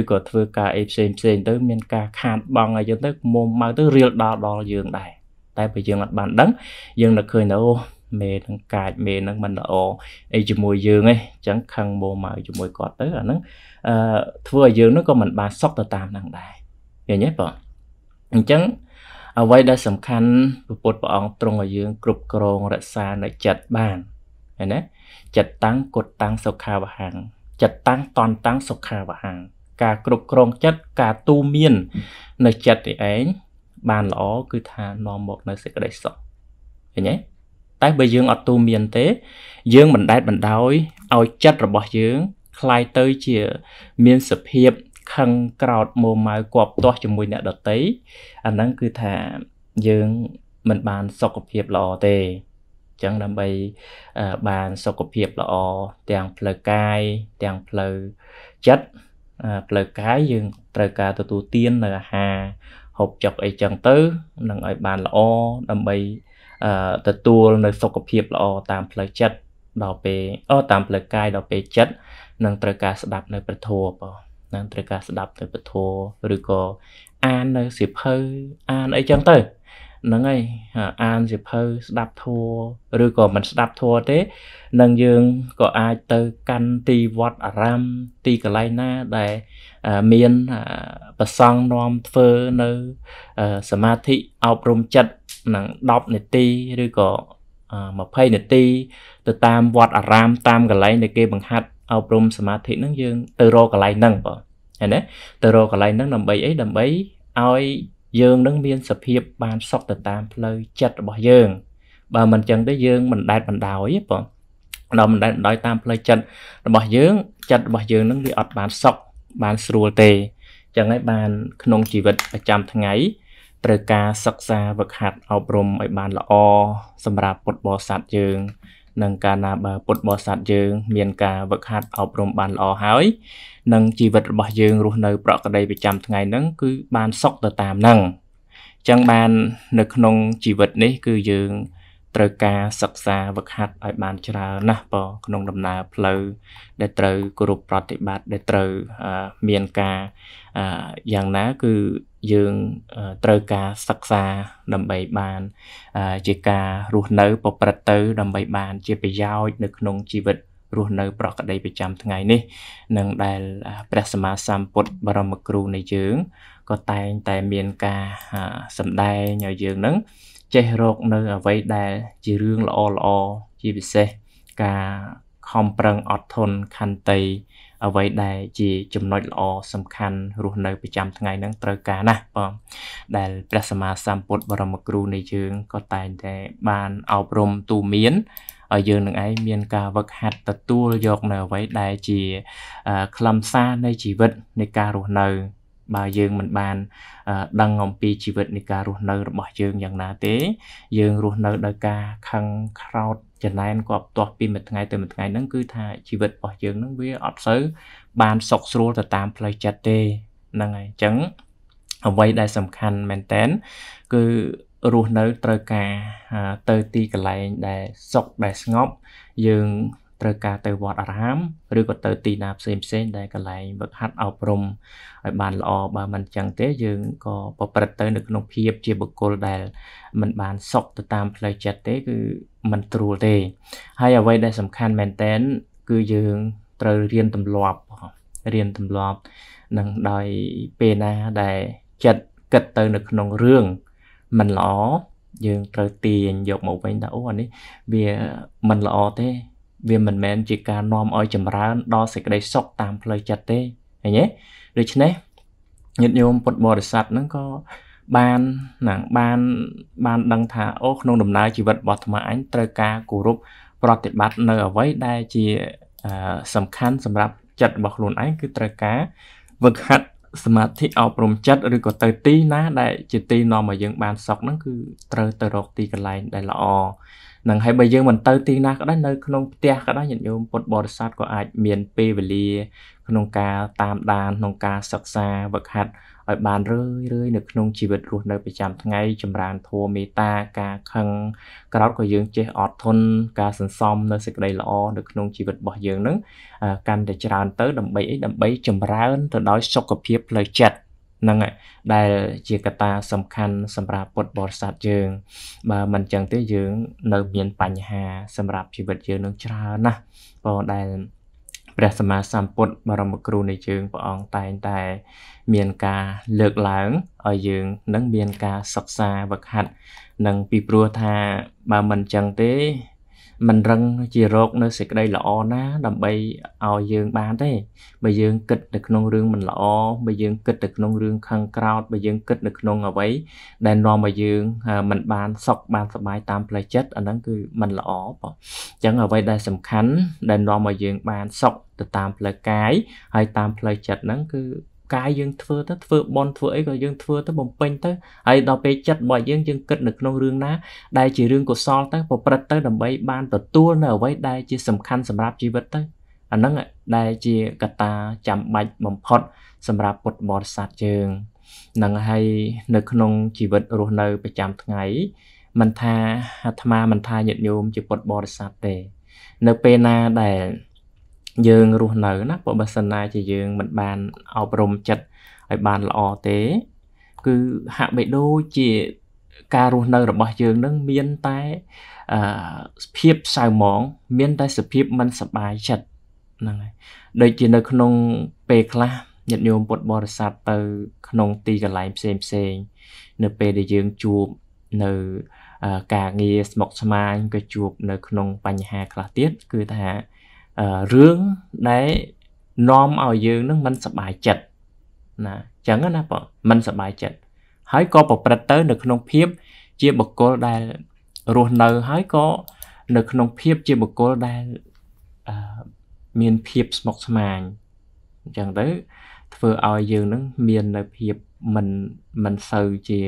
ឬក៏ធ្វើការអីផ្សេងផ្សេងទៅមានការខាតបង់អីចឹងទៅមុំមកទៅរៀលដល់ដល់យើងដែរតែបើយើងអត់បានដឹង យើងនឹកឃើញទៅអូមេនឹងកាចមេនឹងមិនល្អអីជាមួយយើងឯងអញ្ចឹងខឹងមុំមកជាមួយគាត់ទៅអាហ្នឹងអឺធ្វើឲ្យយើងនឹងក៏មិនបានសុខទៅតាមហ្នឹងដែរឃើញទេបងអញ្ចឹងអ្វីដែលសំខាន់ពុទ្ធព្រះអង្គទ្រង់ឲ្យយើងគ្រប់គ្រងរក្សានៅចិត្តបានឃើញទេចិត្តតាំងគុតតាំងសុខាវហੰចិត្តតាំងតនតាំងសុខាវហੰការគ្រប់គ្រងចិត្តការទូមាន នៅចិត្តឯឯងបានល្អគឺថានាំមកនៅសេចក្តីសុខឃើញទេតែបើយើងអត់ទូមានទេ យើងមិនដែតបណ្ដោយឲ្យចិត្តរបស់យើងคล้ายទៅជាមានសភាពខឹងក្រោតមោម៉ៅគប់ទាស់ជាមួយអ្នកដតីអាហ្នឹងគឺថាយើងមិនបានសុខភាពល្អទេចឹងដើម្បីបានសុខភាពល្អទាំងផ្លូវកាយទាំងផ្លូវចិត្តផ្លូវកាយយើងត្រូវការទទួលទាននៅអាហារហូបចុកអីចឹងទៅនឹងឲ្យបានល្អដើម្បីទទួលនៅសុខភាពល្អតាមផ្លូវចិត្តដល់ពេលអតាមផ្លូវកាយដល់ពេលចិត្តនឹងត្រូវការស្ដាប់នៅព្រះធម៌បងនឹងត្រូវការស្ដាប់នៅព្រះធម៌ឬក៏អាននៅសៀវភៅអានអីចឹងទៅហ្នឹងហើយអានសិភៅស្ដាប់ធัវឬក៏មិនស្ដាប់ធัวទេនឹងយើងក៏អាចទៅកាន់ទីវត្តអារាមទីកន្លែងណាដែលមានប្រសង់នាំធ្វើនៅសមាធិអប់រំចិត្តនឹង10នាទីឬក៏20នាទីទៅតាមវត្តអារាម តាមកន្លែងដែលគេបង្ហាត់អប់រំសមាធិហ្នឹងយើងទៅរកកន្លែងហ្នឹងបងឃើញទេទៅរកកន្លែងហ្នឹងដើម្បីអីដើម្បីឲ្យយើងនឹងមានសភាពបានសុខទៅតាមផ្លូវចិត្តរបស់យើងបើមិនចឹងទេយើងមិនដែតបណ្ដោយទេបងដល់មិនដែតបណ្ដោយតាមផ្លូវចិត្តរបស់យើង ចិត្តរបស់យើងនឹងវាអត់បានសុខបានស្រួលទេចឹងហើយបាន ក្នុង ជីវិតប្រចាំថ្ងៃត្រូវការសិក្សាវឹកហាត់អប់រំឲ្យបានល្អសម្រាប់ពុទ្ធបរិស័ទយើងនិងកាលណាបើពុទ្ធបរិស័ទយើង មានការវឹកហាត់អប់រំបានល្អហើយនឹងជីវិតរបស់យើងរស់នៅប្រក្រតីប្រចាំថ្ងៃហ្នឹងគឺ បានសុខទៅតាមហ្នឹងចឹងបាន នៅក្នុងជីវិតនេះគឺយើងត្រូវការសិក្សាវឹកហាត់ឲ្យបានច្រើនណាស់បងក្នុងដំណើរផ្លូវដែលត្រូវគោរពប្រតិបត្តិដែលត្រូវមានការយ៉ាងណាគឺយើងត្រូវការសិក្សាដើម្បីបាន ជាការរស់នៅប្រព្រឹត្តទៅ ដើម្បីបានជាប្រយោជន៍នៅក្នុងជីវិតរស់នៅប្រកដីប្រចាំ ថ្ងៃនេះនឹងដែលព្រះសម្មាសម្ពុទ្ធបរមគ្រូនៃយើងក៏តែងតែមានការសម្ដែងឲ្យយើងនឹងចេះរកនៅអ្វីដែលជារឿងល្អល្អជាពិសេសការខំប្រឹងអត់ធន់ខន្តីអ្វីដែល ជាចំណុចល្អសំខាន់ រស់នៅប្រចាំថ្ងៃនឹងត្រូវការណាស់បងដែលព្រះសម្មាសម្ពុទ្ធបរមគ្រូនៃយើងក៏តែងតែបានអប់រំទូមានឲ្យយើងនឹងឯងមានការវឹកហាត់ទទួលយកនៅអ្វីដែលជាខ្លឹមសារនៃជីវិតនៃការរស់នៅបើយើងមិនបាន ដឹងអំពីជីវិតនៃការរស់នៅរបស់ យើងយ៉ាងណាទេ យើងរស់នៅដោយការខឹងក្រោតចំណែនគប់ទាស់ពីមួយថ្ងៃទៅមួយថ្ងៃហ្នឹងគឺថាជីវិតរបស់យើងហ្នឹងវាអត់សូវបានសុខស្រួលទៅតាមផ្លូវចិត្តទេហ្នឹងហើយអញ្ចឹងអ្វីដែលសំខាន់មែនតែនគឺរស់នៅត្រូវការទៅទីកន្លែងដែលសុខដែលស្ងប់យើងត្រូវការទៅវត្តអារាមឬក៏ទៅទីណាផ្សេងផ្សេងដែលកន្លែងវឹកហាត់អប់រំឲ្យបានល្អបើមិនចឹងទេយើងក៏ប្រព្រឹត្តទៅ នៅក្នុងភាព ជាបុគ្គលដែលមិនបានសុខទៅតាមផ្លូវចិត្តទេ គឺมันត្រួលទេ ហើយអ្វីដែលសំខាន់មែនតែនគឺយើងត្រូវរៀនទម្លាប់រៀនទម្លាប់នឹងដោយពេលណាដែលចិត្តគិតទៅនៅក្នុងរឿងមិនល្អយើងត្រូវទាញយកមកវិញថាអូអានេះ វាមិនល្អទេវាមិនមែនជាការនាំឲ្យចម្រើនដល់សេចក្តីសុខតាមផ្លូវចិត្តទេឃើញទេដូច្នេះញាតិញោមពុទ្ធបរិស័ទហ្នឹងក៏បានណាបានបានដឹងថាអូក្នុងដំណើរជីវិតរបស់អាត្មាអញត្រូវការគោរពប្រតិបត្តិនៅអ្វីដែលជាសំខាន់សម្រាប់ចិត្តរបស់ខ្លួនឯងគឺត្រូវការវឹកហាត់សមាធិអប់រំចិត្តឬក៏ទៅទីណា ដែលជាទីនាំឲ្យយើង បានសុខហ្នឹងគឺត្រូវទៅរកទីកន្លែងដែលល្អនឹងហើយបើយើងមិនទៅទីណាក៏ដោយនៅក្នុងផ្ទះក៏ដោយញាតិញោមពុទ្ធបរិស័ទក៏អាច មាន ពេលវេលា ក្នុងការតាមដានក្នុងការសិក្សាវឹកហាត់ឲ្យបានរឿយរឿយនៅក្នុងជីវិតរស់នៅប្រចាំថ្ងៃចម្រើនធម៌មេត្តាការខឹង ក្រោតក៏យើងចេះអត់ធន់ការសន្សំនៅសេចក្តីល្អនៅក្នុងជីវិតរបស់យើងនឹងកាន់តែច្រើន ទៅដើម្បីអីដើម្បីចម្រើនទៅដោយសុខភាពផ្លូវចិត្តហ្នឹងដែល ជាកត្តាសំខាន់ សម្រាប់ពុទ្ធបរិស័ទយើងបើមិនចឹងទេយើង នៅមានបញ្ហា សម្រាប់ជីវិតយើងនឹងច្រើនណាស់បងដែលព្រះសម្មាសម្ពុទ្ធបរមគ្រូនៃយើងព្រះអង្គតែងតែមានការលើកឡើងឲ្យយើងនឹងមានការសិក្សាវឹកហាត់នឹងពីព្រោះថាបើមិនចឹងទេមិនរឹងជារកនៅសេចក្តីល្អណាដើម្បីឲ្យយើងបានទេបើយើងគិតទៅក្នុងរឿងមិនល្អបើយើងគិតទៅក្នុងរឿងខឹងក្រោធបើយើងគិតនៅក្នុងអ្វីដែលនាំឲ្យយើងមិនបាន សុខបានសុបាយតាមផ្លូវចិត្តអាហ្នឹងគឺមិនល្អបងអញ្ចឹងអ្វីដែលសំខាន់ដែលនាំឲ្យយើងបានសុខទៅតាមផ្លូវកាយហើយតាមផ្លូវចិត្តហ្នឹងគឺកាយយើងធ្វើទៅធ្វើបនធ្វើអីក៏យើងធ្វើទៅបំពេញទៅហើយដល់ពេលចិត្តរបស់យើងយើងគិតនៅក្នុងរឿងណាដែលជារឿងកុសលទៅប្រព្រឹត្តទៅដើម្បីបានទទួលនៅអ្វីដែលជាសំខាន់សម្រាប់ជីវិតទៅអាហ្នឹងដែលជាកត្តាចាំបាច់បំផុត សម្រាប់ពុទ្ធបរិស័ទយើងនឹងហើយនៅក្នុងជីវិតរស់នៅប្រចាំថ្ងៃមិនថាអាត្មាមិនថាញាតិញោមជាពុទ្ធបរិស័ទទេ នៅពេលណាដែលយើងរស់នៅណាបើបើសិនណាជាយើងមិនបានអប់រំចិត្តឲ្យបានល្អទេគឺហាក់បីដូចជាការរស់នៅរបស់យើងនឹងមានតែអឺភាពសៅមងមានតែសភាពមិនសบายចិត្តហ្នឹងហើយដូចជានៅក្នុង ពេលខ្លះញាតិញោមពុទ្ធបរិស័ទទៅក្នុងទីកន្លែងផ្សេងផ្សេង នៅពេលដែលយើងជួបនៅការងារស្មុគស្មាញក៏ជួបនៅ ក្នុងបញ្ហាខ្លះទៀតគឺថារឿងដែលនាំឲ្យយើងនឹងមិនសប្បាយចិត្តណាអញ្ចឹងណាបងមិនសប្បាយចិត្តហើយក៏ប្រព្រឹត្តទៅ នៅក្នុងភាពជាបុគ្គលដែលរស់នៅ ហើយក៏នៅក្នុងភាពជាបុគ្គលដែលមានភាពស្មុគស្មាញអញ្ចឹងទៅធ្វើឲ្យយើងនឹងមាននៅភាពមិនមិនសូវជា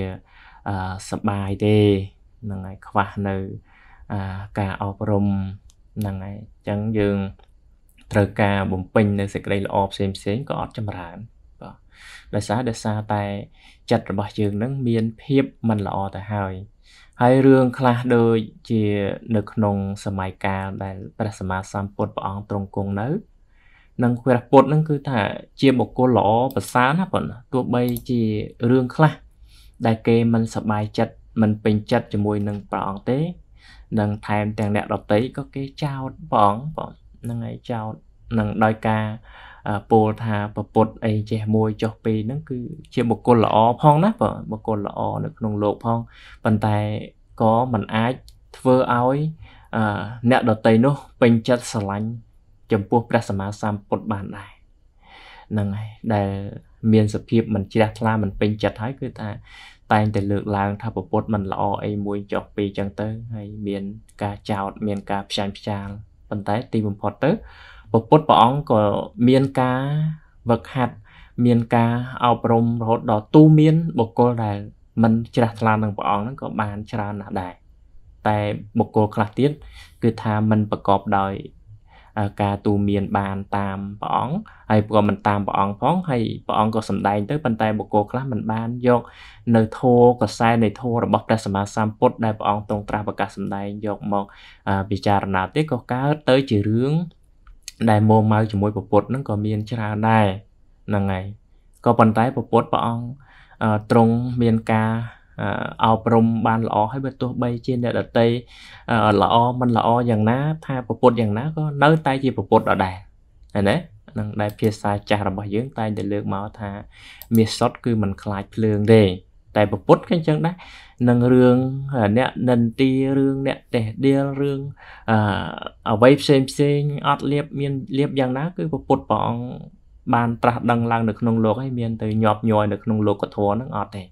សបាយទេនឹងឲ្យខ្វះនៅការអប់រំហ្នឹងហើយអញ្ចឹងយើងត្រូវការបំពេញនៅសេចក្តីល្អផ្សេងផ្សេងក៏អត់ចម្រើនបាទដោយសារដោយសារតែ ចិត្តរបស់យើងនឹងមានភាពមិនល្អទៅហើយ ហើយរឿងខ្លះដូចជានៅក្នុងសម័យកាលដែលព្រះសម្មាសម្ពុទ្ធព្រះអង្គទ្រង់គង់នៅនឹងព្រះពុទ្ធនឹងគឺថាជាបុគ្គលល្អប្រសើរណាប៉ុន្តែទោះបីជារឿងខ្លះដែលគេមិនសប្បាយចិត្តមិនពេញចិត្តជាមួយនឹងព្រះអង្គទេនិងថែមទាំងអ្នកដតីក៏គេចោតបងបងហ្នឹងហើយចោតនឹងដោយការពោលថាប្រពុតអីចេះមួយចុះពីរហ្នឹងគឺជាបុគ្គលល្អផងណាបងបុគ្គលល្អនៅក្នុងលោកផងប៉ុន្តែក៏មិនអាចធ្វើឲ្យអ្នកដតីនោះពេញចិត្តស្រឡាញ់ចំពោះព្រះសម្មាសម្ពុទ្ធបានដែរហ្នឹងហើយដែល មានសភាពមិនជ្រះថ្លាមិនពេញចិត្តហើយគឺថាតែងតែលើកឡើងថាប្រពុតមិនល្អអីមួយចុះពីអញ្ចឹងទៅហើយមានការចោទមានការផ្សាញ់ផ្ចាលប៉ុន្តែ ទីបំផុតទៅប្រពុតព្រះអង្គក៏មានការវឹកហាត់មានការអប់រំរហូតដល់ទូមានបុគ្គលដែលមិនច្រាស់ថ្លានឹងព្រះអង្គហ្នឹងក៏បានច្រើនណាស់ដែរតែបុគ្គលខ្លះទៀតគឺថាមិនប្រកបដោយការទូន្មានបាន តាមព្រះអង្គហើយក៏មិនតាមព្រះអង្គផងហើយព្រះអង្គក៏សម្ដែងទៅប៉ុន្តែបុគ្គលខ្លះមិនបានយកនៅធម៌កសែនៃធម៌របស់ព្រះសម្មាសម្ពុទ្ធដែលព្រះអង្គទ្រង់ត្រាស់ប្រកាសសម្ដែងយកមកពិចារណាទេក៏កើតទៅជារឿង ដែលមោម៉ៅជាមួយពពុទ្ធនឹងក៏មានច្រើនដែរហ្នឹងហើយក៏ប៉ុន្តែពពុទ្ធព្រះអង្គទ្រង់មានការអប់រំបានល្អហើយបើទោះបីជាអ្នកដតីល្អមិនល្អយ៉ាងណាថាប្រពុតយ៉ាងណាក៏នៅតែ ជាប្រពុតដដែលណានឹងដែលភាសាចាស់របស់យើងតែងតែលើកមកថាមាសសុតគឺมันខ្លាចភ្លើងទេតែប្រពុតគឺអញ្ចឹងដែរនឹងរឿងអ្នកនិន្ទារឿងអ្នកតេះដៀលរឿងអអ្វីផ្សេងផ្សេងអត់លៀបមានលៀបយ៉ាងណា គឺប្រពុតព្រះអង្គបានត្រាស់ដឹងឡើងនៅក្នុងលោកហើយមានទៅញាប់ញយនៅក្នុងលោកធម៌ហ្នឹងអត់ទេ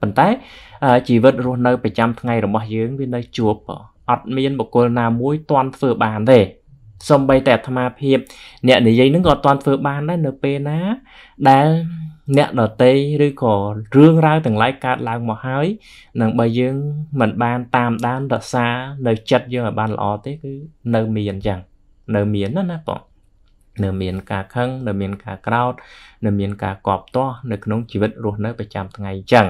ប៉ុន្តែជីវិតរស់នៅប្រចាំថ្ងៃរបស់យើងវានៅជួបអត់មានបុគ្គលណាមួយទាន់ធ្វើបានទេសំបីតែអាត្មាភាពអ្នកនិយាយនឹងក៏អត់ទាន់ធ្វើបានដែរនៅពេលណាដែលអ្នកដតីឬក៏រឿងរ៉ាវទាំងឡាយកើតឡើងមកហើយនឹងបើយើងមិនបានតាមដានរក្សានៅចិត្តយើងឲ្យបានល្អទេគឺនៅមានអញ្ចឹងនៅមានណាណាបងនៅមានការខឹងនៅមាន ការក្រោធនៅមានការកប់ទាស់នៅក្នុងជីវិតរស់នៅប្រចាំថ្ងៃអញ្ចឹង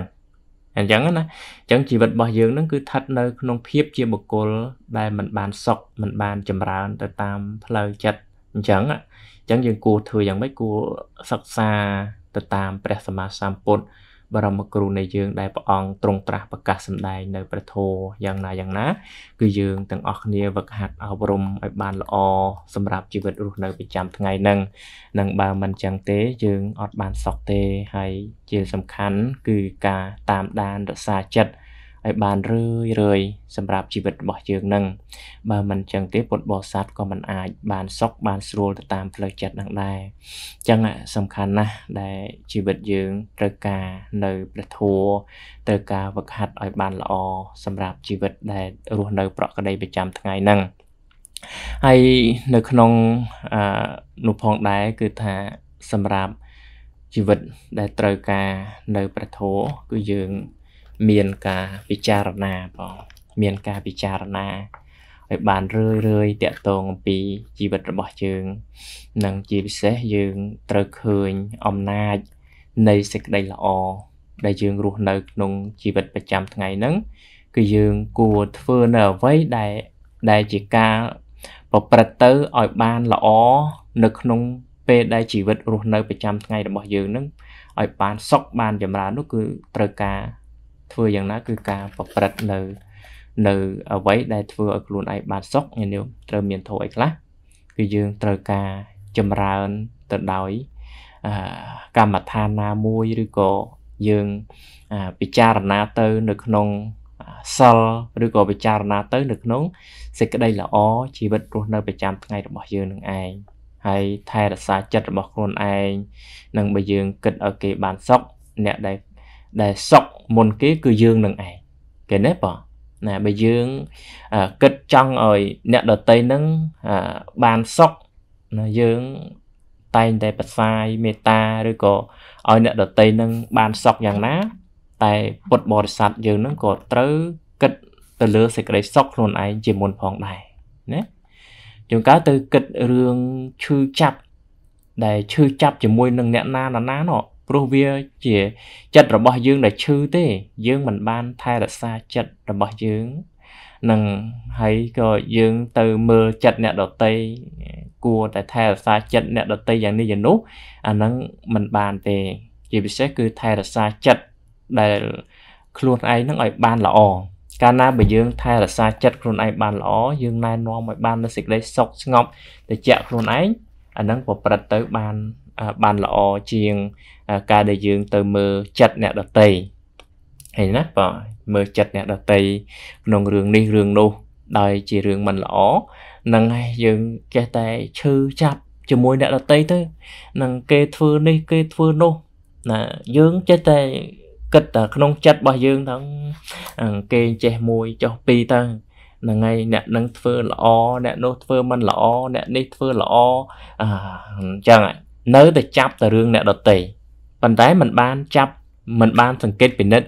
អញ្ចឹងណាអញ្ចឹងជីវិតរបស់យើងនឹងគឺស្ថិតនៅក្នុងភាពជាបុគ្គលដែលមិនបានសុខមិនបានចម្រើនទៅតាមផ្លូវចិត្តអញ្ចឹងអញ្ចឹងយើងគួរធ្វើយ៉ាងម៉េចគួរសិក្សា ទៅតាមព្រះសម្មាសម្ពុទ្ធបរមគ្រូនៃយើងដែលព្រះអង្គទ្រង់ត្រាស់ប្រកាសសម្ដែងនៅព្រះធម៌យ៉ាងណាយ៉ាងណាគឺយើងទាំងអស់គ្នាវឹកហាត់អប់រំឲ្យបានល្អសម្រាប់ជីវិតរស់នៅប្រចាំថ្ងៃនឹងនឹងបើមិនចឹងទេយើងអត់បានសក់ទេហើយជាសំខាន់គឺការតាមដានរក្សាចិត្តឲ្យបានរឿយរឿយសម្រាប់ជីវិតរបស់យើងនឹងបើមិនចឹងទេពុទ្ធបរិស័ទក៏មិនអាចបានសុខបានស្រួលទៅតាមផ្លូវចិត្តនឹងដែរអញ្ចឹងសំខាន់ណាស់ដែលជីវិតយើងត្រូវការនៅព្រះធម៌ត្រូវការវឹកហាត់ឲ្យបានល្អសម្រាប់ជីវិត ដែលរស់នៅប្រក្រតីប្រចាំថ្ងៃនឹងហើយនៅក្នុងអឺនោះផងដែរគឺថាសម្រាប់ជីវិតដែលត្រូវការនៅព្រះធម៌គឺយើងមានការពិចារណាផងមានការពិចារណាឲ្យបានរឿយរឿយតាក់ទងអំពីជីវិតរបស់យើង និងជាពិសេសយើង ត្រូវឃើញអំណាចនៃសេចក្តីល្អដែលយើងរស់នៅក្នុងជីវិតប្រចាំថ្ងៃហ្នឹង គឺយើងគួរធ្វើនៅអ្វីដែលដែលជាការប្រព្រឹត្តទៅឲ្យបានល្អនៅក្នុង ពេលដែលជីវិតរស់នៅប្រចាំថ្ងៃរបស់យើងហ្នឹងឲ្យ បានសុខបានចម្រើននោះគឺត្រូវការធ្វើយ៉ាងណាគឺការប្រព្រឹត្តនៅនៅអ្វីដែលធ្វើឲ្យខ្លួនឯងបានសុខញាតិញោមត្រូវមានធោះអីខ្លះគឺយើងត្រូវការចម្រើនទៅដោយកម្មដ្ឋានណាមួយឬក៏យើងពិចារណាទៅនៅក្នុងសិលឬក៏ពិចារណាទៅនៅក្នុងសេចក្តីល្អជីវិតរស់នៅប្រចាំថ្ងៃរបស់យើងនឹងឯងហើយថែរក្សាចិត្តរបស់ខ្លួនឯងនឹងបើយើងគិតឲ្យគេបានសុខអ្នកដែលដែលសុខមុនគេគឺយើងនឹងឯងគេណាបងណាបើយើងគិតចង់ឲ្យអ្នកដតីនឹងបានសុខណាយើងតែងតែផ្សាយមេត្តាឬក៏ឲ្យអ្នកដតីនឹងបានសុខយ៉ាងណា តែពុទ្ធបរិស័ទយើងនឹងក៏ត្រូវគិតទៅលើសេចក្តីសុខខ្លួនឯងជាមុនផងដែរណាជួនកាលទៅគិតរឿងឈឺចាប់ដែលឈឺចាប់ជាមួយនឹងអ្នកណាណាណានោះព្រោះវាជាចិត្តរបស់យើងដែលឈឺទេយើងមិនបានថែរក្សាចិត្តរបស់យើងនឹងហើយក៏យើងទៅមើលចិត្តអ្នកដតីគួរតែថែរក្សាចិត្តអ្នកដតីយ៉ាងនេះយ៉ាងនោះអាហ្នឹងមិនបានទេជាពិសេសគឺថែរក្សាចិត្តដែលខ្លួនឯងហ្នឹងឲ្យបានល្អកាលណាបើយើង ថែរក្សាចិត្តខ្លួនឯងបានល្អយើងណែនាំឲ្យបាននូវសេចក្តីសុខស្ងប់ត្រជាក់ខ្លួនឯងអាហ្នឹងប្រព្រឹត្តទៅបានបានល្អជាងការដែលយើងទៅមើលចិត្តអ្នកដតីឃើញណាបាទមើលចិត្តអ្នកដតីក្នុងរឿងនេះរឿងនោះដោយជារឿងមិនល្អនឹងយើងចេះតែឈឺចាប់ជាមួយអ្នកដតីទៅនឹងគេធ្វើនេះគេធ្វើនោះណាយើងចេះតែគិតតែក្នុងចិត្តរបស់យើងថាគេចេះមួយចោះពីរទៅហ្នឹងហើយអ្នកនឹងធ្វើល្អអ្នកនោះធ្វើមិនល្អអ្នកនេះធ្វើល្អអញ្ចឹងហើយនៅតែចាប់តែរឿងអ្នកដតីប៉ុន្តែมันបានចាប់มันបានសង្កេតពិនិត្យ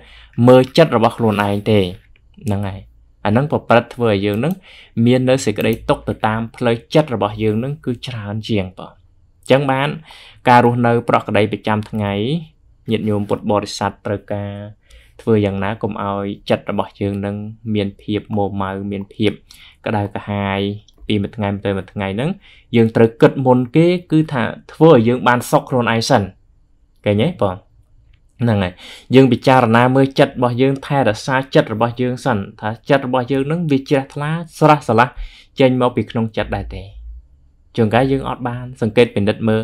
មើលចិត្តរបស់ខ្លួនឯងទេហ្នឹងហើយអាហ្នឹងប្រព្រឹត្តធ្វើឲ្យយើងហ្នឹងមាននៅសេចក្តីຕົកទៅតាមផ្លូវចិត្តរបស់យើងហ្នឹងគឺច្រើនជាងបងអញ្ចឹងបាន ការរស់នៅប្រក្រតីប្រចាំថ្ងៃញាតិញោមពុទ្ធបរិស័ទត្រូវការ ធ្វើយ៉ាងណាកុំឲ្យចិត្តរបស់យើងនឹងមានភាពមោម៉ៅមានភាពក្តៅក្រហាយពីមួយថ្ងៃទៅមួយថ្ងៃហ្នឹងយើងត្រូវគិតមុនគេគឺថាធ្វើឲ្យយើងបានសុខខ្លួនឯងសិនគេញ៉េបងហ្នឹងហើយយើង ពិចារណាមើលចិត្តរបស់យើងថែរក្សាចិត្តរបស់យើង សិនថាចិត្តរបស់យើងនឹងវាជ្រះថ្លាស្រស់ស្រឡះចេញមកពីក្នុងចិត្តដែរទេជួនកាលយើងអត់បានសង្កេតពិនិត្យមើល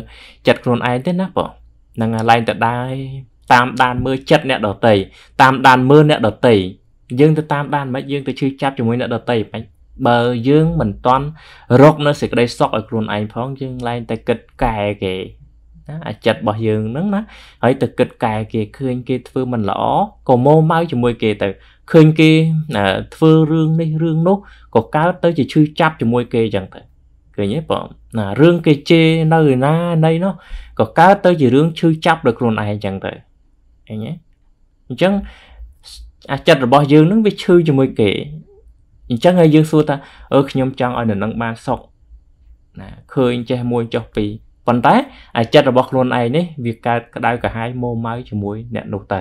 ចិត្តខ្លួនឯងទេណាបងហ្នឹងហើយឡែងតដែរតាមដានមើលចិត្តអ្នកដតីតាមដានមើលអ្នកដតីយើងទៅតាមដានមិនយើងទៅឈឺចាប់ជាមួយអ្នកដតីមិនបើយើងមិនតន់រក នៅសេចក្តីសុខឲ្យខ្លួនឯងផងយើងឡែងតែគិតកែគេណាអាចិតរបស់យើងហ្នឹងណាហើយទៅគិតកែគេឃើញគេធ្វើមិនល្អក៏មោម៉ៅជាមួយគេទៅឃើញគេធ្វើរឿងនេះរឿងនោះក៏កើតទៅជាឈឺចាប់ជាមួយគេអញ្ចឹងទៅឃើញទេបងណារឿងគេជេរនៅឯណានៃនោះក៏កើតទៅជារឿងឈឺចាប់ដល់ខ្លួនឯងអញ្ចឹងទៅឃើញទេអញ្ចឹងអាចិតរបស់យើងនឹងវាឈឺជាមួយគេអញ្ចឹងហើយយើងសួរថាអឺខ្ញុំចង់ឲ្យនរនឹងបានសុខណាឃើញចេះមួយចុះពីរប៉ុន្តែអាចិត្តរបស់ខ្លួនឯងនេះវាកើតក្តៅក្រហាយមុំម៉ៅជាមួយអ្នកនោះទៅ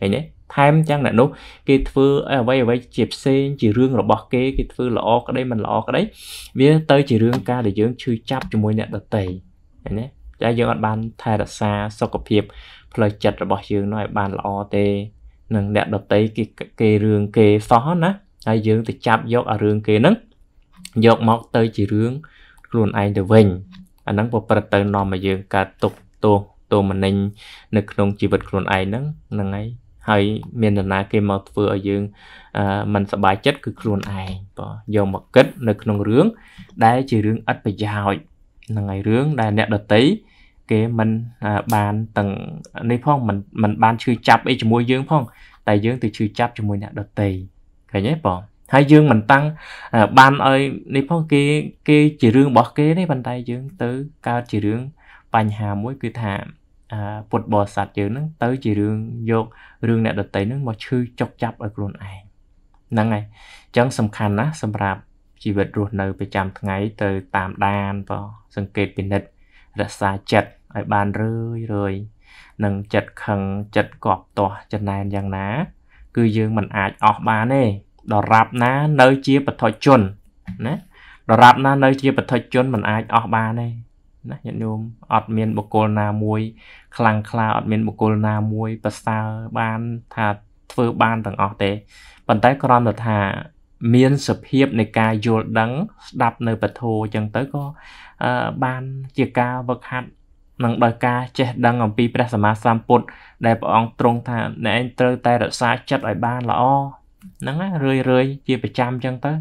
ឃើញទេថែមចឹងអ្នកនោះគេធ្វើអ្វីអ្វីជាផ្សេងជារឿងរបស់គេគេធ្វើល្អក្តីមិនល្អក្តីវាទៅជារឿងការដែលយើងឈឺចាប់ជាមួយអ្នកដតីឃើញទេតែយើងអត់បាន ថែរក្សាសុខភាពផ្លូវចិត្តរបស់យើងនោះឲ្យបានល្អទេនឹងអ្នកដតីគេគេរឿងគេសោះណាហើយយើងទៅចាប់យកអារឿងគេហ្នឹងយកមកទៅ ជារឿងខ្លួនឯងទៅវិញអាហ្នឹងប្រព្រឹត្តទៅនាំឲ្យយើងកើតទុកទោសទោមនិញនៅក្នុងជីវិតខ្លួនឯងហ្នឹងហ្នឹងហើយហើយមាននរណាគេមកធ្វើឲ្យយើងមិនសប្បាយចិត្តគឺខ្លួនឯងបើយកមកគិតនៅក្នុងរឿងដែលជារឿងឥតប្រយោជន៍ហ្នឹងហើយរឿងដែលអ្នកដតីគេមិនបានទាំងនេះផងមិនមិនបានឈឺចាប់អីជាមួយយើងផងតែយើងទៅឈឺចាប់ជាមួយអ្នកដតីឃើញទេបងហើយយើងមិនតាំងបានឲ្យនេះផងគេគេជារឿងរបស់គេទេប៉ុន្តែយើង ទៅកើតជារឿងបញ្ហាមួយគឺថាពុទ្ធបរិស័ទយើងហ្នឹង ទៅជារឿងយករឿងអ្នកដតីហ្នឹងមកឈឺចុកចាប់ឲ្យខ្លួនឯងហ្នឹងហើយអញ្ចឹងសំខាន់ណាស់សម្រាប់ជីវិតរស់នៅប្រចាំថ្ងៃ ទៅតាមដានបងសង្កេតពិនិត្យរក្សាចិត្តឲ្យបានរឿយរឿយនឹងចិត្តខឹងចិត្តកប់ទាស់ចំណែនយ៉ាងណាគឺយើងមិនអាចអស់បានទេដរាបណា នៅជាបឋិជនណាដរាបណា នៅ ជាបឋិជនមិនអាចអស់បានទេណាញាតិញោមអត់មាន បុគ្គលណាមួយខ្លាំងខ្លាអត់មានបុគ្គលណាមួយប្រសើរបានថាធ្វើបានទាំងអស់ទេប៉ុន្តែគ្រាន់តែថា មានសភាពនៃការយល់ដឹង ស្ដាប់នៅពធអញ្ចឹងទៅក៏បានជាការវឹកហាត់និងដោយការចេះដឹងអំពីព្រះសម្មាសម្ពុទ្ធដែលព្រះអង្គទ្រង់ថាអ្នកឯងត្រូវតែរក្សាចិត្តឲ្យបាន ល្អហ្នឹងណារឿយរឿយជាប្រចាំអញ្ចឹងទៅ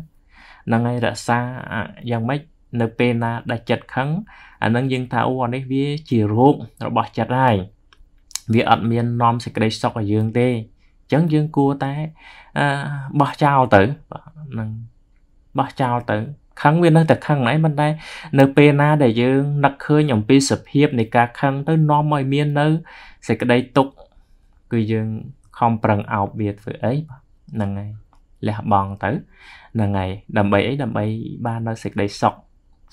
ហ្នឹងហើយរក្សាយ៉ាងម៉េចនៅពេលណាដែលចិត្តខឹងអាហ្នឹងយើងថាអូអានេះវាជារោគរបស់ចិត្តហើយវាអត់មាននាំសេចក្តីសុខឲ្យយើងទេអញ្ចឹងយើងគួរតែបោះចោលទៅហ្នឹងបោះចោលទៅខឹងវានៅតែខឹងហ្នឹងឯងប៉ុន្តែនៅពេលណាដែលយើងនឹកឃើញអំពីសភាពនៃការខឹងទៅនាំឲ្យមាននៅសេចក្តីទុកគឺយើងខំប្រឹងអោបវាធ្វើអីហ្នឹងហើយលះបង់ទៅហ្នឹងហើយដើម្បីអីដើម្បីបាននៅសេចក្តីសុខ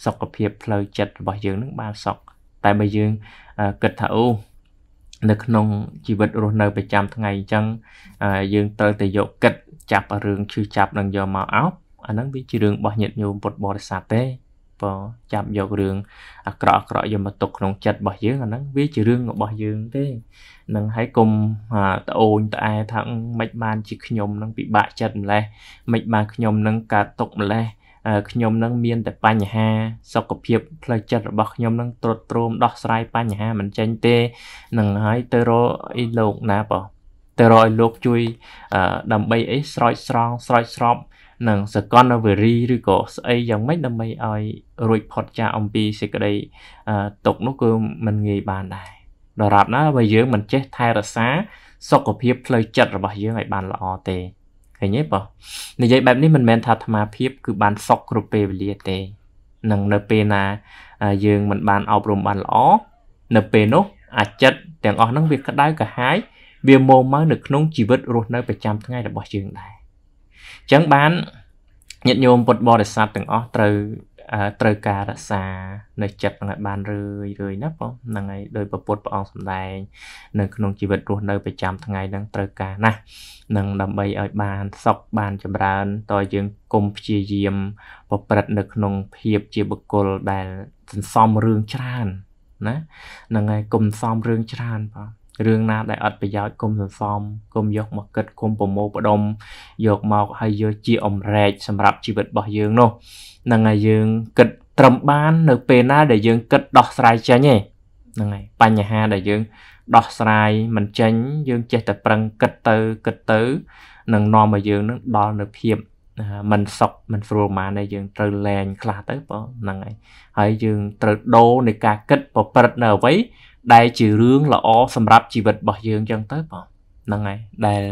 សុខភាពផ្លូវចិត្តរបស់យើងនឹងបានសុខតែបើយើងគិតថាអូនៅក្នុងជីវិតរស់នៅប្រចាំថ្ងៃអញ្ចឹងយើងត្រូវតែយកគិតចាប់រឿងឈឺចាប់នឹងយកមកអោបអាហ្នឹងវាជារឿងរបស់ញាតិញោមពុទ្ធបរិស័ទទេបើចាប់យករឿងអាក្រក់អាក្រក់យកមកទុកក្នុងចិត្តរបស់យើងអាហ្នឹងវាជារឿងរបស់យើងទេនឹងហើយកុំត្អូញត្អែថាមិនបាន ជាខ្ញុំនឹងពិបាកចិត្តម្លេះមិនបានខ្ញុំនឹងកើតទុកម្លេះខ្ញុំនឹងមាន តែបញ្ហាសុខភាពផ្លូវចិត្តរបស់ខ្ញុំនឹងទ្រុឌទ្រោមដោះស្រាយបញ្ហាមិនចេញទេនឹងហើយទៅរកអីលោកណាបើទៅរកឲ្យលោកជួយដើម្បីអីស្រោចស្រង់ស្រោចស្រពនិងសកលវេរីឬក៏ស្អីយ៉ាងម៉េចដើម្បីឲ្យរួចផុតចាកអំពីសេចក្តីទុកនោះគឺมันងាយបានដែរដរាបណាបើយើងមិនចេះថែរក្សា សុខភាពផ្លូវចិត្តរបស់យើងឲ្យ បានល្អទេឃើញទេបងនិយាយបែបនេះមិនមែនថាអាត្មាភាព គឺបានសុខគ្រប់ពេលវេលាទេនឹងនៅពេលណាយើងមិនបានអប់រំបានល្អនៅពេលនោះអាចិតទាំងអស់ហ្នឹងវាក្តៅក្រហាយ វាមោម៉ៅនៅក្នុងជីវិតរស់នៅប្រចាំថ្ងៃរបស់យើងដែរអញ្ចឹងបានញាតិញោមពុទ្ធបរិស័ទទាំងអស់ត្រូវត្រូវការរក្សា នៅចិត្តហ្នឹងឲ្យបានរឿយរឿយណាបងហ្នឹងហើយដោយប្រពុតព្រះអង្គសម្ដែងនៅក្នុងជីវិតរស់នៅប្រចាំថ្ងៃហ្នឹងត្រូវការណាស់នឹងដើម្បីឲ្យបានសុខបានចម្រើនតើយើងគុំព្យាយាម ប្រព្រឹត្តនៅក្នុងភាពជាបុគ្គលដែលសន្សំរឿងច្រើនណាហ្នឹងហើយគុំសំរឿងច្រើនបងរឿងណាដែលអត់ប្រយោជន៍គុំសន្សំគុំយក មកគិតគុំប្រមូលផ្ដុំយកមកហើយយកជាអំរែកសម្រាប់ជីវិតរបស់យើងនោះហ្នឹងហើយយើងគិតត្រឹមបាន នៅពេលណាដែលយើងគិតដោះស្រាយចេញឯងហ្នឹងហើយបញ្ហាដែលយើងដោះស្រាយមិនចេញយើងចេះតែប្រឹងគិតទៅគិតទៅនឹងនាំឲ្យយើងនឹងដល់នៅភាពมันសុខมันស្រួលប៉ុន្មានដែរយើងត្រូវលែងខ្លះទៅបងហ្នឹងហើយហើយយើងត្រូវដូរនៃការគិតប្រព្រឹត្តនៅអ្វីដែលជារឿងល្អសម្រាប់ជីវិតរបស់យើងចឹងទៅបងហ្នឹងហើយដែល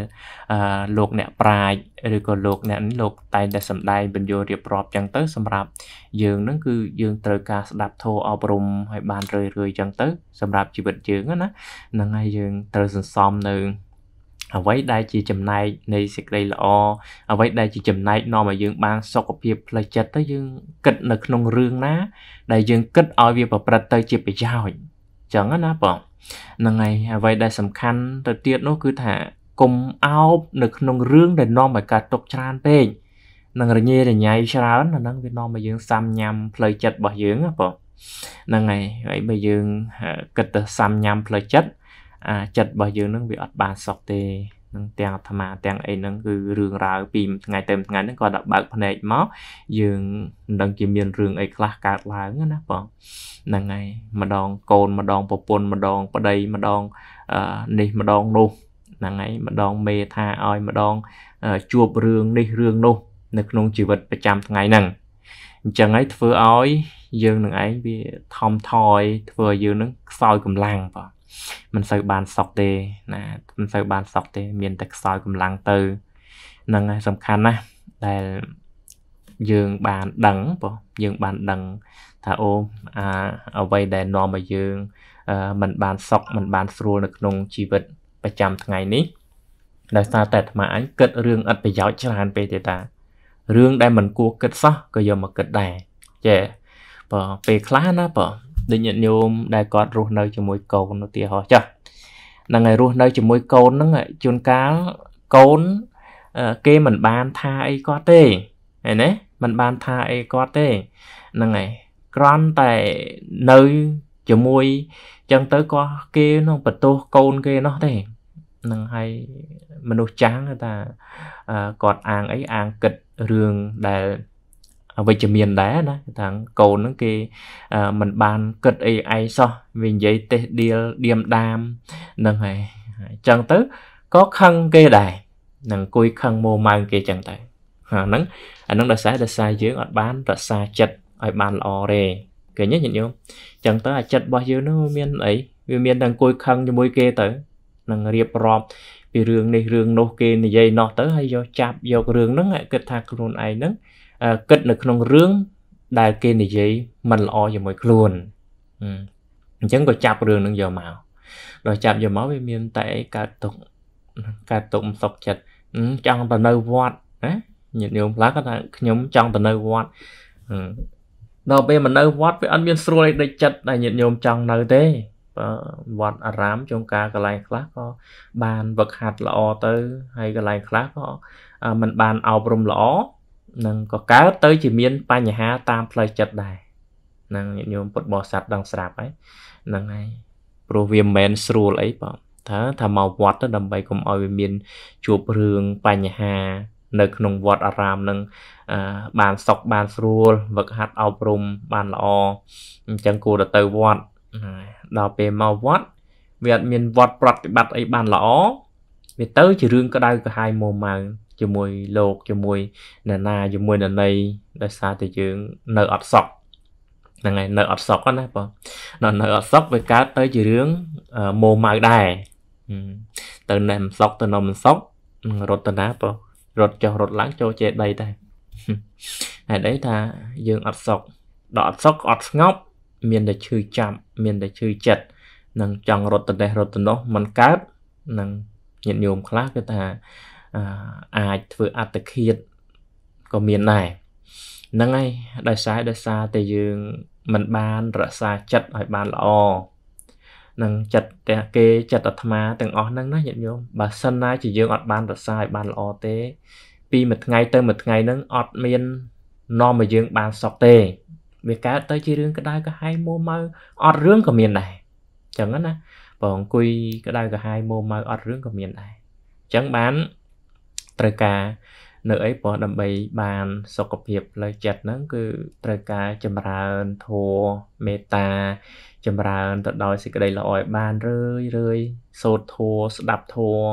អឺលោកអ្នកប្រាជ្ញឬក៏លោកអ្នកនេះលោកតែងតែសំដែងបញ្យលរៀបរាប់ចឹងទៅសម្រាប់យើងហ្នឹងគឺយើងត្រូវការស្ដាប់ធម៌អប់រំឲ្យបានរឿយរឿយចឹងទៅសម្រាប់ជីវិតយើងណាហ្នឹងហើយយើងត្រូវសន្សំនៅអ្វីដែលជាចំណែកនៃសេចក្តីល្អអ្វីដែលជាចំណែកនាំឲ្យយើងបាន សុខភាពផ្លូវចិត្តទៅយើងគិតនៅក្នុងរឿងណាដែលយើងគិតឲ្យវាប្រព្រឹត្តទៅ ជាប្រយោជន៍ចឹងណាបងហ្នឹងហើយអ្វីដែលសំខាន់ទៅទៀតនោះគឺថាកុំអោបនៅក្នុងរឿងដែលនាំឲ្យកើតទុកច្រើនពេកនឹងរញ៉េរញ៉ៃច្រើនអាហ្នឹងវានាំឲ្យយើងសាំញ៉ាំផ្លូវចិត្តរបស់យើងណាបងហ្នឹងហើយហើយបើយើងគិតទៅសាំញ៉ាំផ្លូវចិត្តអាចិត្តរបស់យើងនឹងវាអត់បានសុខទេនឹងទាំងអាត្មាទាំងអីហ្នឹងគឺរឿងរ៉ាវពីថ្ងៃទៅថ្ងៃហ្នឹងគាត់ដាក់បើកភ្នែកមកយើងមិនដឹងជាមានរឿងអីខ្លះកើតឡើងណាបងហ្នឹងហើយម្ដងកូនម្ដងប្រពន្ធម្ដងប្តីម្ដងនេះម្ដងនោះហ្នឹងហើយម្ដងមេថាឲ្យម្ដងជួបរឿងនេះរឿងនោះនៅក្នុងជីវិតប្រចាំថ្ងៃហ្នឹងអញ្ចឹងហើយធ្វើឲ្យយើងនឹងឯងវាថមថយ ធ្វើឲ្យយើងនឹងខ្សោយកម្លាំងបងមិនសូវបានសក់ទេណាមិនសូវបានសក់ទេ មានតែខ្សោយកម្លាំងទៅហ្នឹងហើយសំខាន់ណាស់ដែលយើងបានដឹងបងយើងបានដឹងថាអូអាអ្វីដែលនាំឲ្យយើងមិនបានសុខមិនបានស្រួលនៅក្នុងជីវិតប្រចាំថ្ងៃនេះដោយសារតែអាត្មាអញគិតរឿងឥតប្រយោជន៍ច្រើន ពេកទេតារឿងដែលមិនគួរគិតសោះក៏យកមកគិតដែរចេះបើពេលខ្លះណាបើដូចញាតិញោមដែលគាត់រស់នៅជាមួយកូនឧទាហរណ៍ចាស់ហ្នឹងហើយរស់នៅជាមួយកូនហ្នឹងជួនកាលកូនគេមិនបានថាអីគាត់ទេឃើញទេមិនបានថាអីគាត់ទេហ្នឹងហើយគ្រាន់តែនៅជាមួយចឹងទៅក៏គេនឹងបន្ទោសកូនគេនោះទេនឹងហើយមនុស្សចាស់ថាគាត់អាងអីអាងគិតរឿងដែលវិជ្ជមានដែរណាថាកូនហ្នឹងគេមិនបានគិតអីឯងសោះវានិយាយទេសដៀលឌៀមដាមហ្នឹងហើយអញ្ចឹងទៅក៏ខឹងគេដែរនឹងអង្គុយខឹងមោម៉ៅគេអញ្ចឹងទៅហ្នឹងអាហ្នឹងដោយសារដោយសារយើងអត់បានរក្សាចិត្តឲ្យបានល្អទេគេញ៉ឹងញាតិញោមអញ្ចឹងទៅអាចិត្តរបស់យើងនោះមានអីវាមានតែអង្គុយខឹងជាមួយគេទៅនឹងរៀបរាប់ពីរឿងនេះរឿងនោះគេនិយាយនោះទៅហើយយកចាប់យករឿងហ្នឹងគិតថាខ្លួនឯងហ្នឹងគិតនៅក្នុងរឿងដែលគេនិយាយមិនល្អជាមួយខ្លួនអញ្ចឹងក៏ចាប់រឿងនឹងយកមកដល់ចាប់យកមកវាមានតែកើតទុកកើតទុកមិនសុខចិត្តចង់ទៅនៅវត្តណាញាតិញោមខ្លះគាត់ថាខ្ញុំចង់ទៅនៅវត្តដល់ពេលមកនៅវត្តវាអត់មានស្រួលអីដូចចិត្តដែលញាតិញោមចង់នៅទេ វត្តអារាមជុំការកន្លែងខ្លះក៏បានវឹកហាត់ល្អទៅហើយកន្លែងខ្លះក៏มันបានអប់រំល្អនឹងក៏កើតទៅជាមានបញ្ហាតាមផ្លូវចិត្តដែរនឹងញាតិញោមពុទ្ធបរិស័ទដឹងស្រាប់ហើយនឹងហើយព្រោះវាមិនមែនស្រួលអីបងថាថាមកវត្តទៅដើម្បីកុំឲ្យវាមានជួបរឿងបញ្ហា នៅក្នុងវត្តអារាមនឹងបានសុខបានស្រួលវឹកហាត់អប់រំបានល្អអញ្ចឹងគួរទៅវត្តដល់ពេលមកវត្តវាអត់មានវត្តប្រតិបត្តិអីបានល្អវាទៅ ជារឿងក្តៅក្រហាយមួម៉ៅជាមួយលោកជាមួយអ្នកណាជាមួយនរណីដោយសារតែយើងនៅអត់សក់ហ្នឹងហើយនៅអត់សក់ណាបងនៅនៅអត់សក់វាកើតទៅជារឿងម៉ូម៉ៅដែរទៅណែមិនសក់ទៅនំមិនសក់រត់ទៅណាបងរត់ចុះរត់ឡើងចូលជេដីដែរហេតុអីថាយើងអត់សក់ដល់អត់សក់អត់ស្ងប់មានតែឈឺចាប់មានតែឈឺចិត្តនឹងចង់រត់ទៅនេះរត់ទៅនោះមិនកើតនឹងញាតិញោមខ្លះគឺថាអាចធ្វើអត្តឃាតក៏មានដែរហ្នឹងហើយដោយសារដោយសារតែយើងមិនបានរក្សាចិត្តឲ្យបានល្អនឹងចិត្តតែគេចិត្តអាត្មាទាំងអស់ហ្នឹងណាញាតិញោមបើសិនណាជាយើងអត់បានរក្សាឲ្យបានល្អទេ ពីមួយថ្ងៃទៅមួយថ្ងៃហ្នឹងអត់មាននាំឲ្យយើងបានសុខទេ វាកើតទៅជារឿងក្តៅក្រហាយមួម៉ៅអត់រឿងក៏មានដែរអញ្ចឹងណាបងអង្គុយក្តៅក្រហាយមួម៉ៅអត់រឿងក៏មានដែរអញ្ចឹងបានត្រូវការនៅអីព្រោះដើម្បីបានសុខភាពផ្លូវចិត្តហ្នឹងគឺត្រូវការចម្រើនធម៌មេត្តា ចម្រើនទៅដោយសេចក្តីល្អឲ្យបានរឿយរឿយសូត្រធម៌ស្ដាប់ធម៌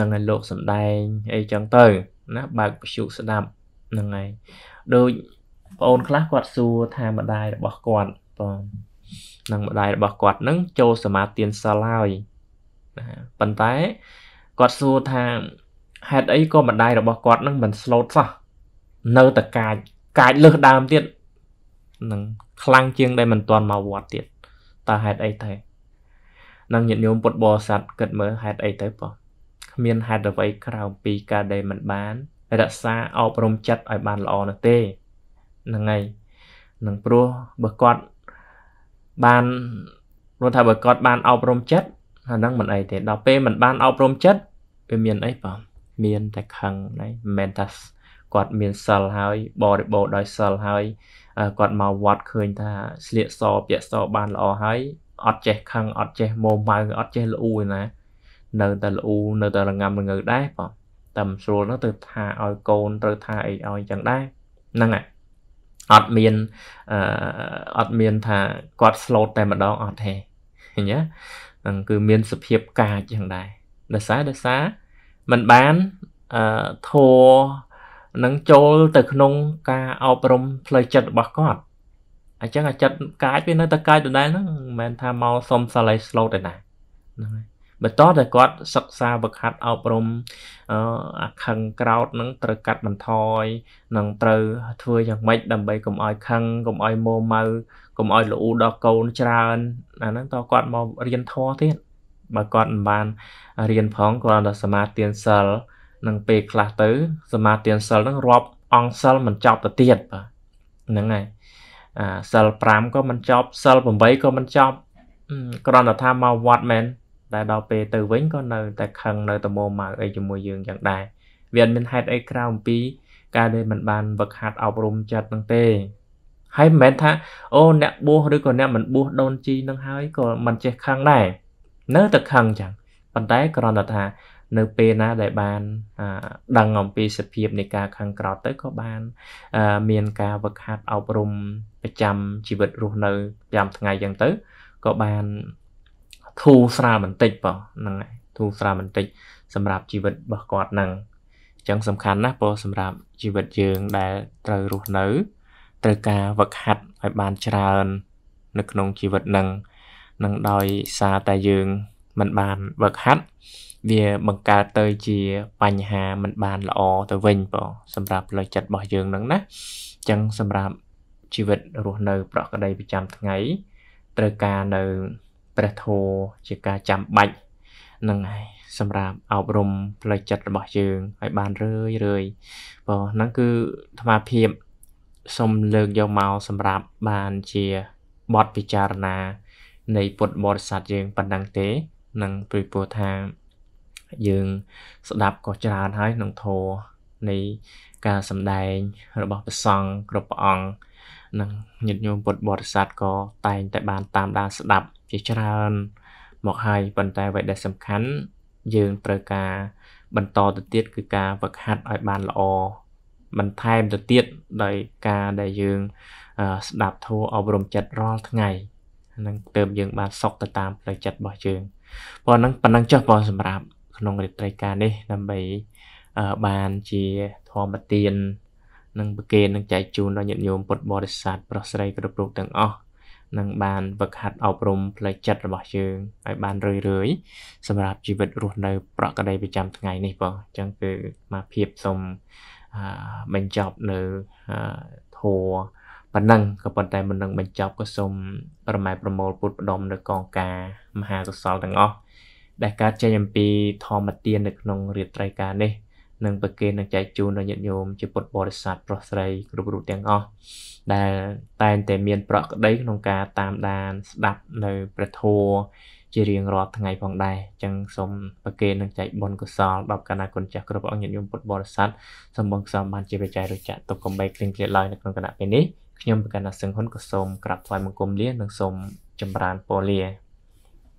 នឹងឲ្យលោកសំដែងអីចឹងទៅណាបើកពជុស្ដាប់ហ្នឹងហើយដូចបងអូនខ្លះគាត់សួរថាម្ដាយរបស់គាត់បងនឹងម្ដាយរបស់គាត់នឹងចូលសមាធិសិលហើយណាប៉ុន្តែគាត់សួរថាហេតុអីក៏ម្ដាយរបស់គាត់នឹងមិនស្លូតសោះនៅតែកាចកាចលើសដើមទៀតនឹងខ្លាំងជាងដែលមិនទាន់មកវត្តទៀតតើហេតុអីទៅនឹងញាតិញោមពុទ្ធបរិស័ទគិតមើលហេតុអីទៅបងគ្មានហេតុអ្វីក្រៅពីការដែលមិនបានរក្សាអប់រំចិត្តឲ្យបានល្អនោះទេហ្នឹងហើយនឹងព្រោះបើគាត់បានព្រោះថាបើគាត់បានអប់រំចិត្តអាហ្នឹងមិនអីទេដល់ពេលមិនបានអប់រំចិត្តវាមានអីបងមានតែខឹងណែមិនមែនថាគាត់មានសិលហើយបរិបូរដោយសិលហើយគាត់មកវត្តឃើញថាស្លៀកសពាក់សបានល្អហើយអត់ចេះខឹងអត់ចេះមម៉ៅអត់ចេះល្អូណានៅតែល្អូនៅតែរងាំរងើដែរបងតែមិនស្រួលនោះទៅថាឲ្យកូនត្រូវថាអីឲ្យចឹងដែរហ្នឹងហើយអត់មានអឺអត់មានថាគាត់ slot តែម្ដងអត់ទេឃើញទេហ្នឹងគឺមាន សភាពកាចចឹងដែរដោយសារដោយសារមិនបានអឺធัวនឹងចូលទៅក្នុងការអប់រំផ្លូវចិត្តរបស់គាត់អញ្ចឹងអាចិត្តកាចវានៅតែកាចដដែលហ្នឹងមិនមែនថាមកសុំសាឡៃ slow ទេណាហ្នឹងហើយបន្តតែគាត់សិក្សាវឹកហាត់អប់រំអអាខឹងក្រោតនឹង ត្រូវកាត់បន្ថយនឹងត្រូវធ្វើយ៉ាងម៉េចដើម្បីកុំឲ្យខឹងកុំឲ្យមោម៉ៅកុំឲ្យល្អូដល់កូនច្រើនអាហ្នឹងតគាត់មករៀនធម៌ទៀតបើគាត់មិនបានរៀនផងគាត់ដល់សមាទានសិលនឹងពេលខ្លះទៅសមាទានសិលនឹងរាប់អង្គសិលមិនចប់ទៅទៀតបាទហ្នឹងហើយអាសិល5ក៏មិនចប់សិល8ក៏មិនចប់គ្រាន់តែថាមកវត្តមែនតែដល់ពេលទៅវិញក៏នៅតែខឹងនៅតែមមកអីជាមួយយើងយ៉ាងដែរវាអត់មានហេតុអីក្រៅអំពី ការដែលមិនបានវឹកហាត់អប់រំចិត្តនឹងទេហើយមិនមែនថាអូអ្នកបួសឬក៏អ្នកមិនបួសដូនជីនឹងហើយក៏មិនចេះខឹងដែរនៅតែខឹងចឹងប៉ុន្តែគ្រាន់តែថា នៅពេលណាដែលបានដឹងអំពីសភាពនៃការខឹងក្រោតទៅក៏បានមានការវឹកហាត់អប់រំប្រចាំជីវិតរស់នៅប្រចាំថ្ងៃចឹងទៅក៏បានធូរស្រាលបន្តិចបងហ្នឹងហើយធូរស្រាលបន្តិចសម្រាប់ជីវិតរបស់គាត់ហ្នឹងអញ្ចឹងសំខាន់ណាស់បងសម្រាប់ជីវិតយើងដែលត្រូវរស់នៅត្រូវការវឹកហាត់ឲ្យបានច្រើន នៅក្នុងជីវិតហ្នឹងនឹងដោយសារតែយើងមិនបានវឹកហាត់វាបង្កើតទៅជា បញ្ហាមិនបានល្អទៅវិញបងសម្រាប់ផ្លូវចិត្តរបស់យើងនឹងណាអញ្ចឹងសម្រាប់ជីវិតរស់នៅ ប្រក្តីប្រចាំថ្ងៃត្រូវការនៅព្រះធម៌ជាការចាំបាច់នឹងហើយសម្រាប់អប់រំផ្លូវចិត្តរបស់យើងឲ្យបានរឿយរឿយបងហ្នឹងគឺអាត្មាភាពសូមលើកយកមកសម្រាប់បានជាបទពិចារណានៃពុទ្ធបរិស័ទយើងប៉ុណ្ណឹងទេនឹងព្រោះពោលថាយើងស្ដាប់ក៏ច្រើនហើយក្នុងធម៌នៃការសម្ដែងរបស់ព្រះសង្ឃគ្រប់ព្រះអង្គនិងញាតិញោមពុទ្ធបរិស័ទក៏តែងតែបានតាមដានស្ដាប់ជាច្រើនមកហើយប៉ុន្តែអ្វីដែលសំខាន់យើងត្រូវការបន្តទៅទៀតគឺការវឹកហាត់ឲ្យបានល្អបន្ថែមទៅទៀតដោយការដែលយើងស្ដាប់ធម៌អប់រំចិត្តរាល់ថ្ងៃហ្នឹងទៅយើង បានសុខទៅតាមផ្លូវចិត្តរបស់យើងព្រោះហ្នឹងប៉ុណ្ណឹងចុះបងសម្រាប់ក្នុងរាត្រីការនេះដើម្បីបានជាធម្មទាននឹងប្រគេននឹងចែកជូនដល់ញាតិញោមពុទ្ធបរិស័ទប្រុសស្រីគ្រប់រូបទាំងអស់នឹងបានវឹកហាត់អប់រំផ្លូវចិត្តរបស់យើងឲ្យបានរឿយរឿយសម្រាប់ជីវិតរស់នៅ ប្រក្រតីប្រចាំ ថ្ងៃនេះបងអញ្ចឹងគឺមកភាពសូមបញ្ចប់នៅធัวប៉ុណ្ណឹងក៏ប៉ុន្តែមុននឹងបញ្ចប់ក៏សូមប្រម៉ែប្រមូលពុតផ្ដុំនៅកងការមហាកុសលទាំងអស់ដែលកើតចេញអំពីធម្មទាននៅក្នុងរាត្រីការនេះនិងប្រគេននឹងចែកជូនដល់ញាតិញោមជាពុទ្ធបរិស័ទប្រុសស្រីគ្រប់រូបទាំងអស់ដែលតែងតែមាន ប្រក្តីក្នុងការតាមដានស្ដាប់នៅព្រះធម៌ជារៀងរាល់ថ្ងៃផងដែរអញ្ចឹងសូមប្រគេននឹងចែកបុណ្យកុសលដល់កណាគុណចាស់គ្រប់អង្គញាតិញោមពុទ្ធបរិស័ទសូមបងសំបានជាបច្ច័យរចៈទុកកំបីគ្លៀងគ្លៀតឡើយនៅក្នុងគណៈពេលនេះខ្ញុំប្រកាសថាសឹងហ៊ុនក៏សូមក្រាបថ្វាយបង្គំលានិងសូមចម្រើនពរលា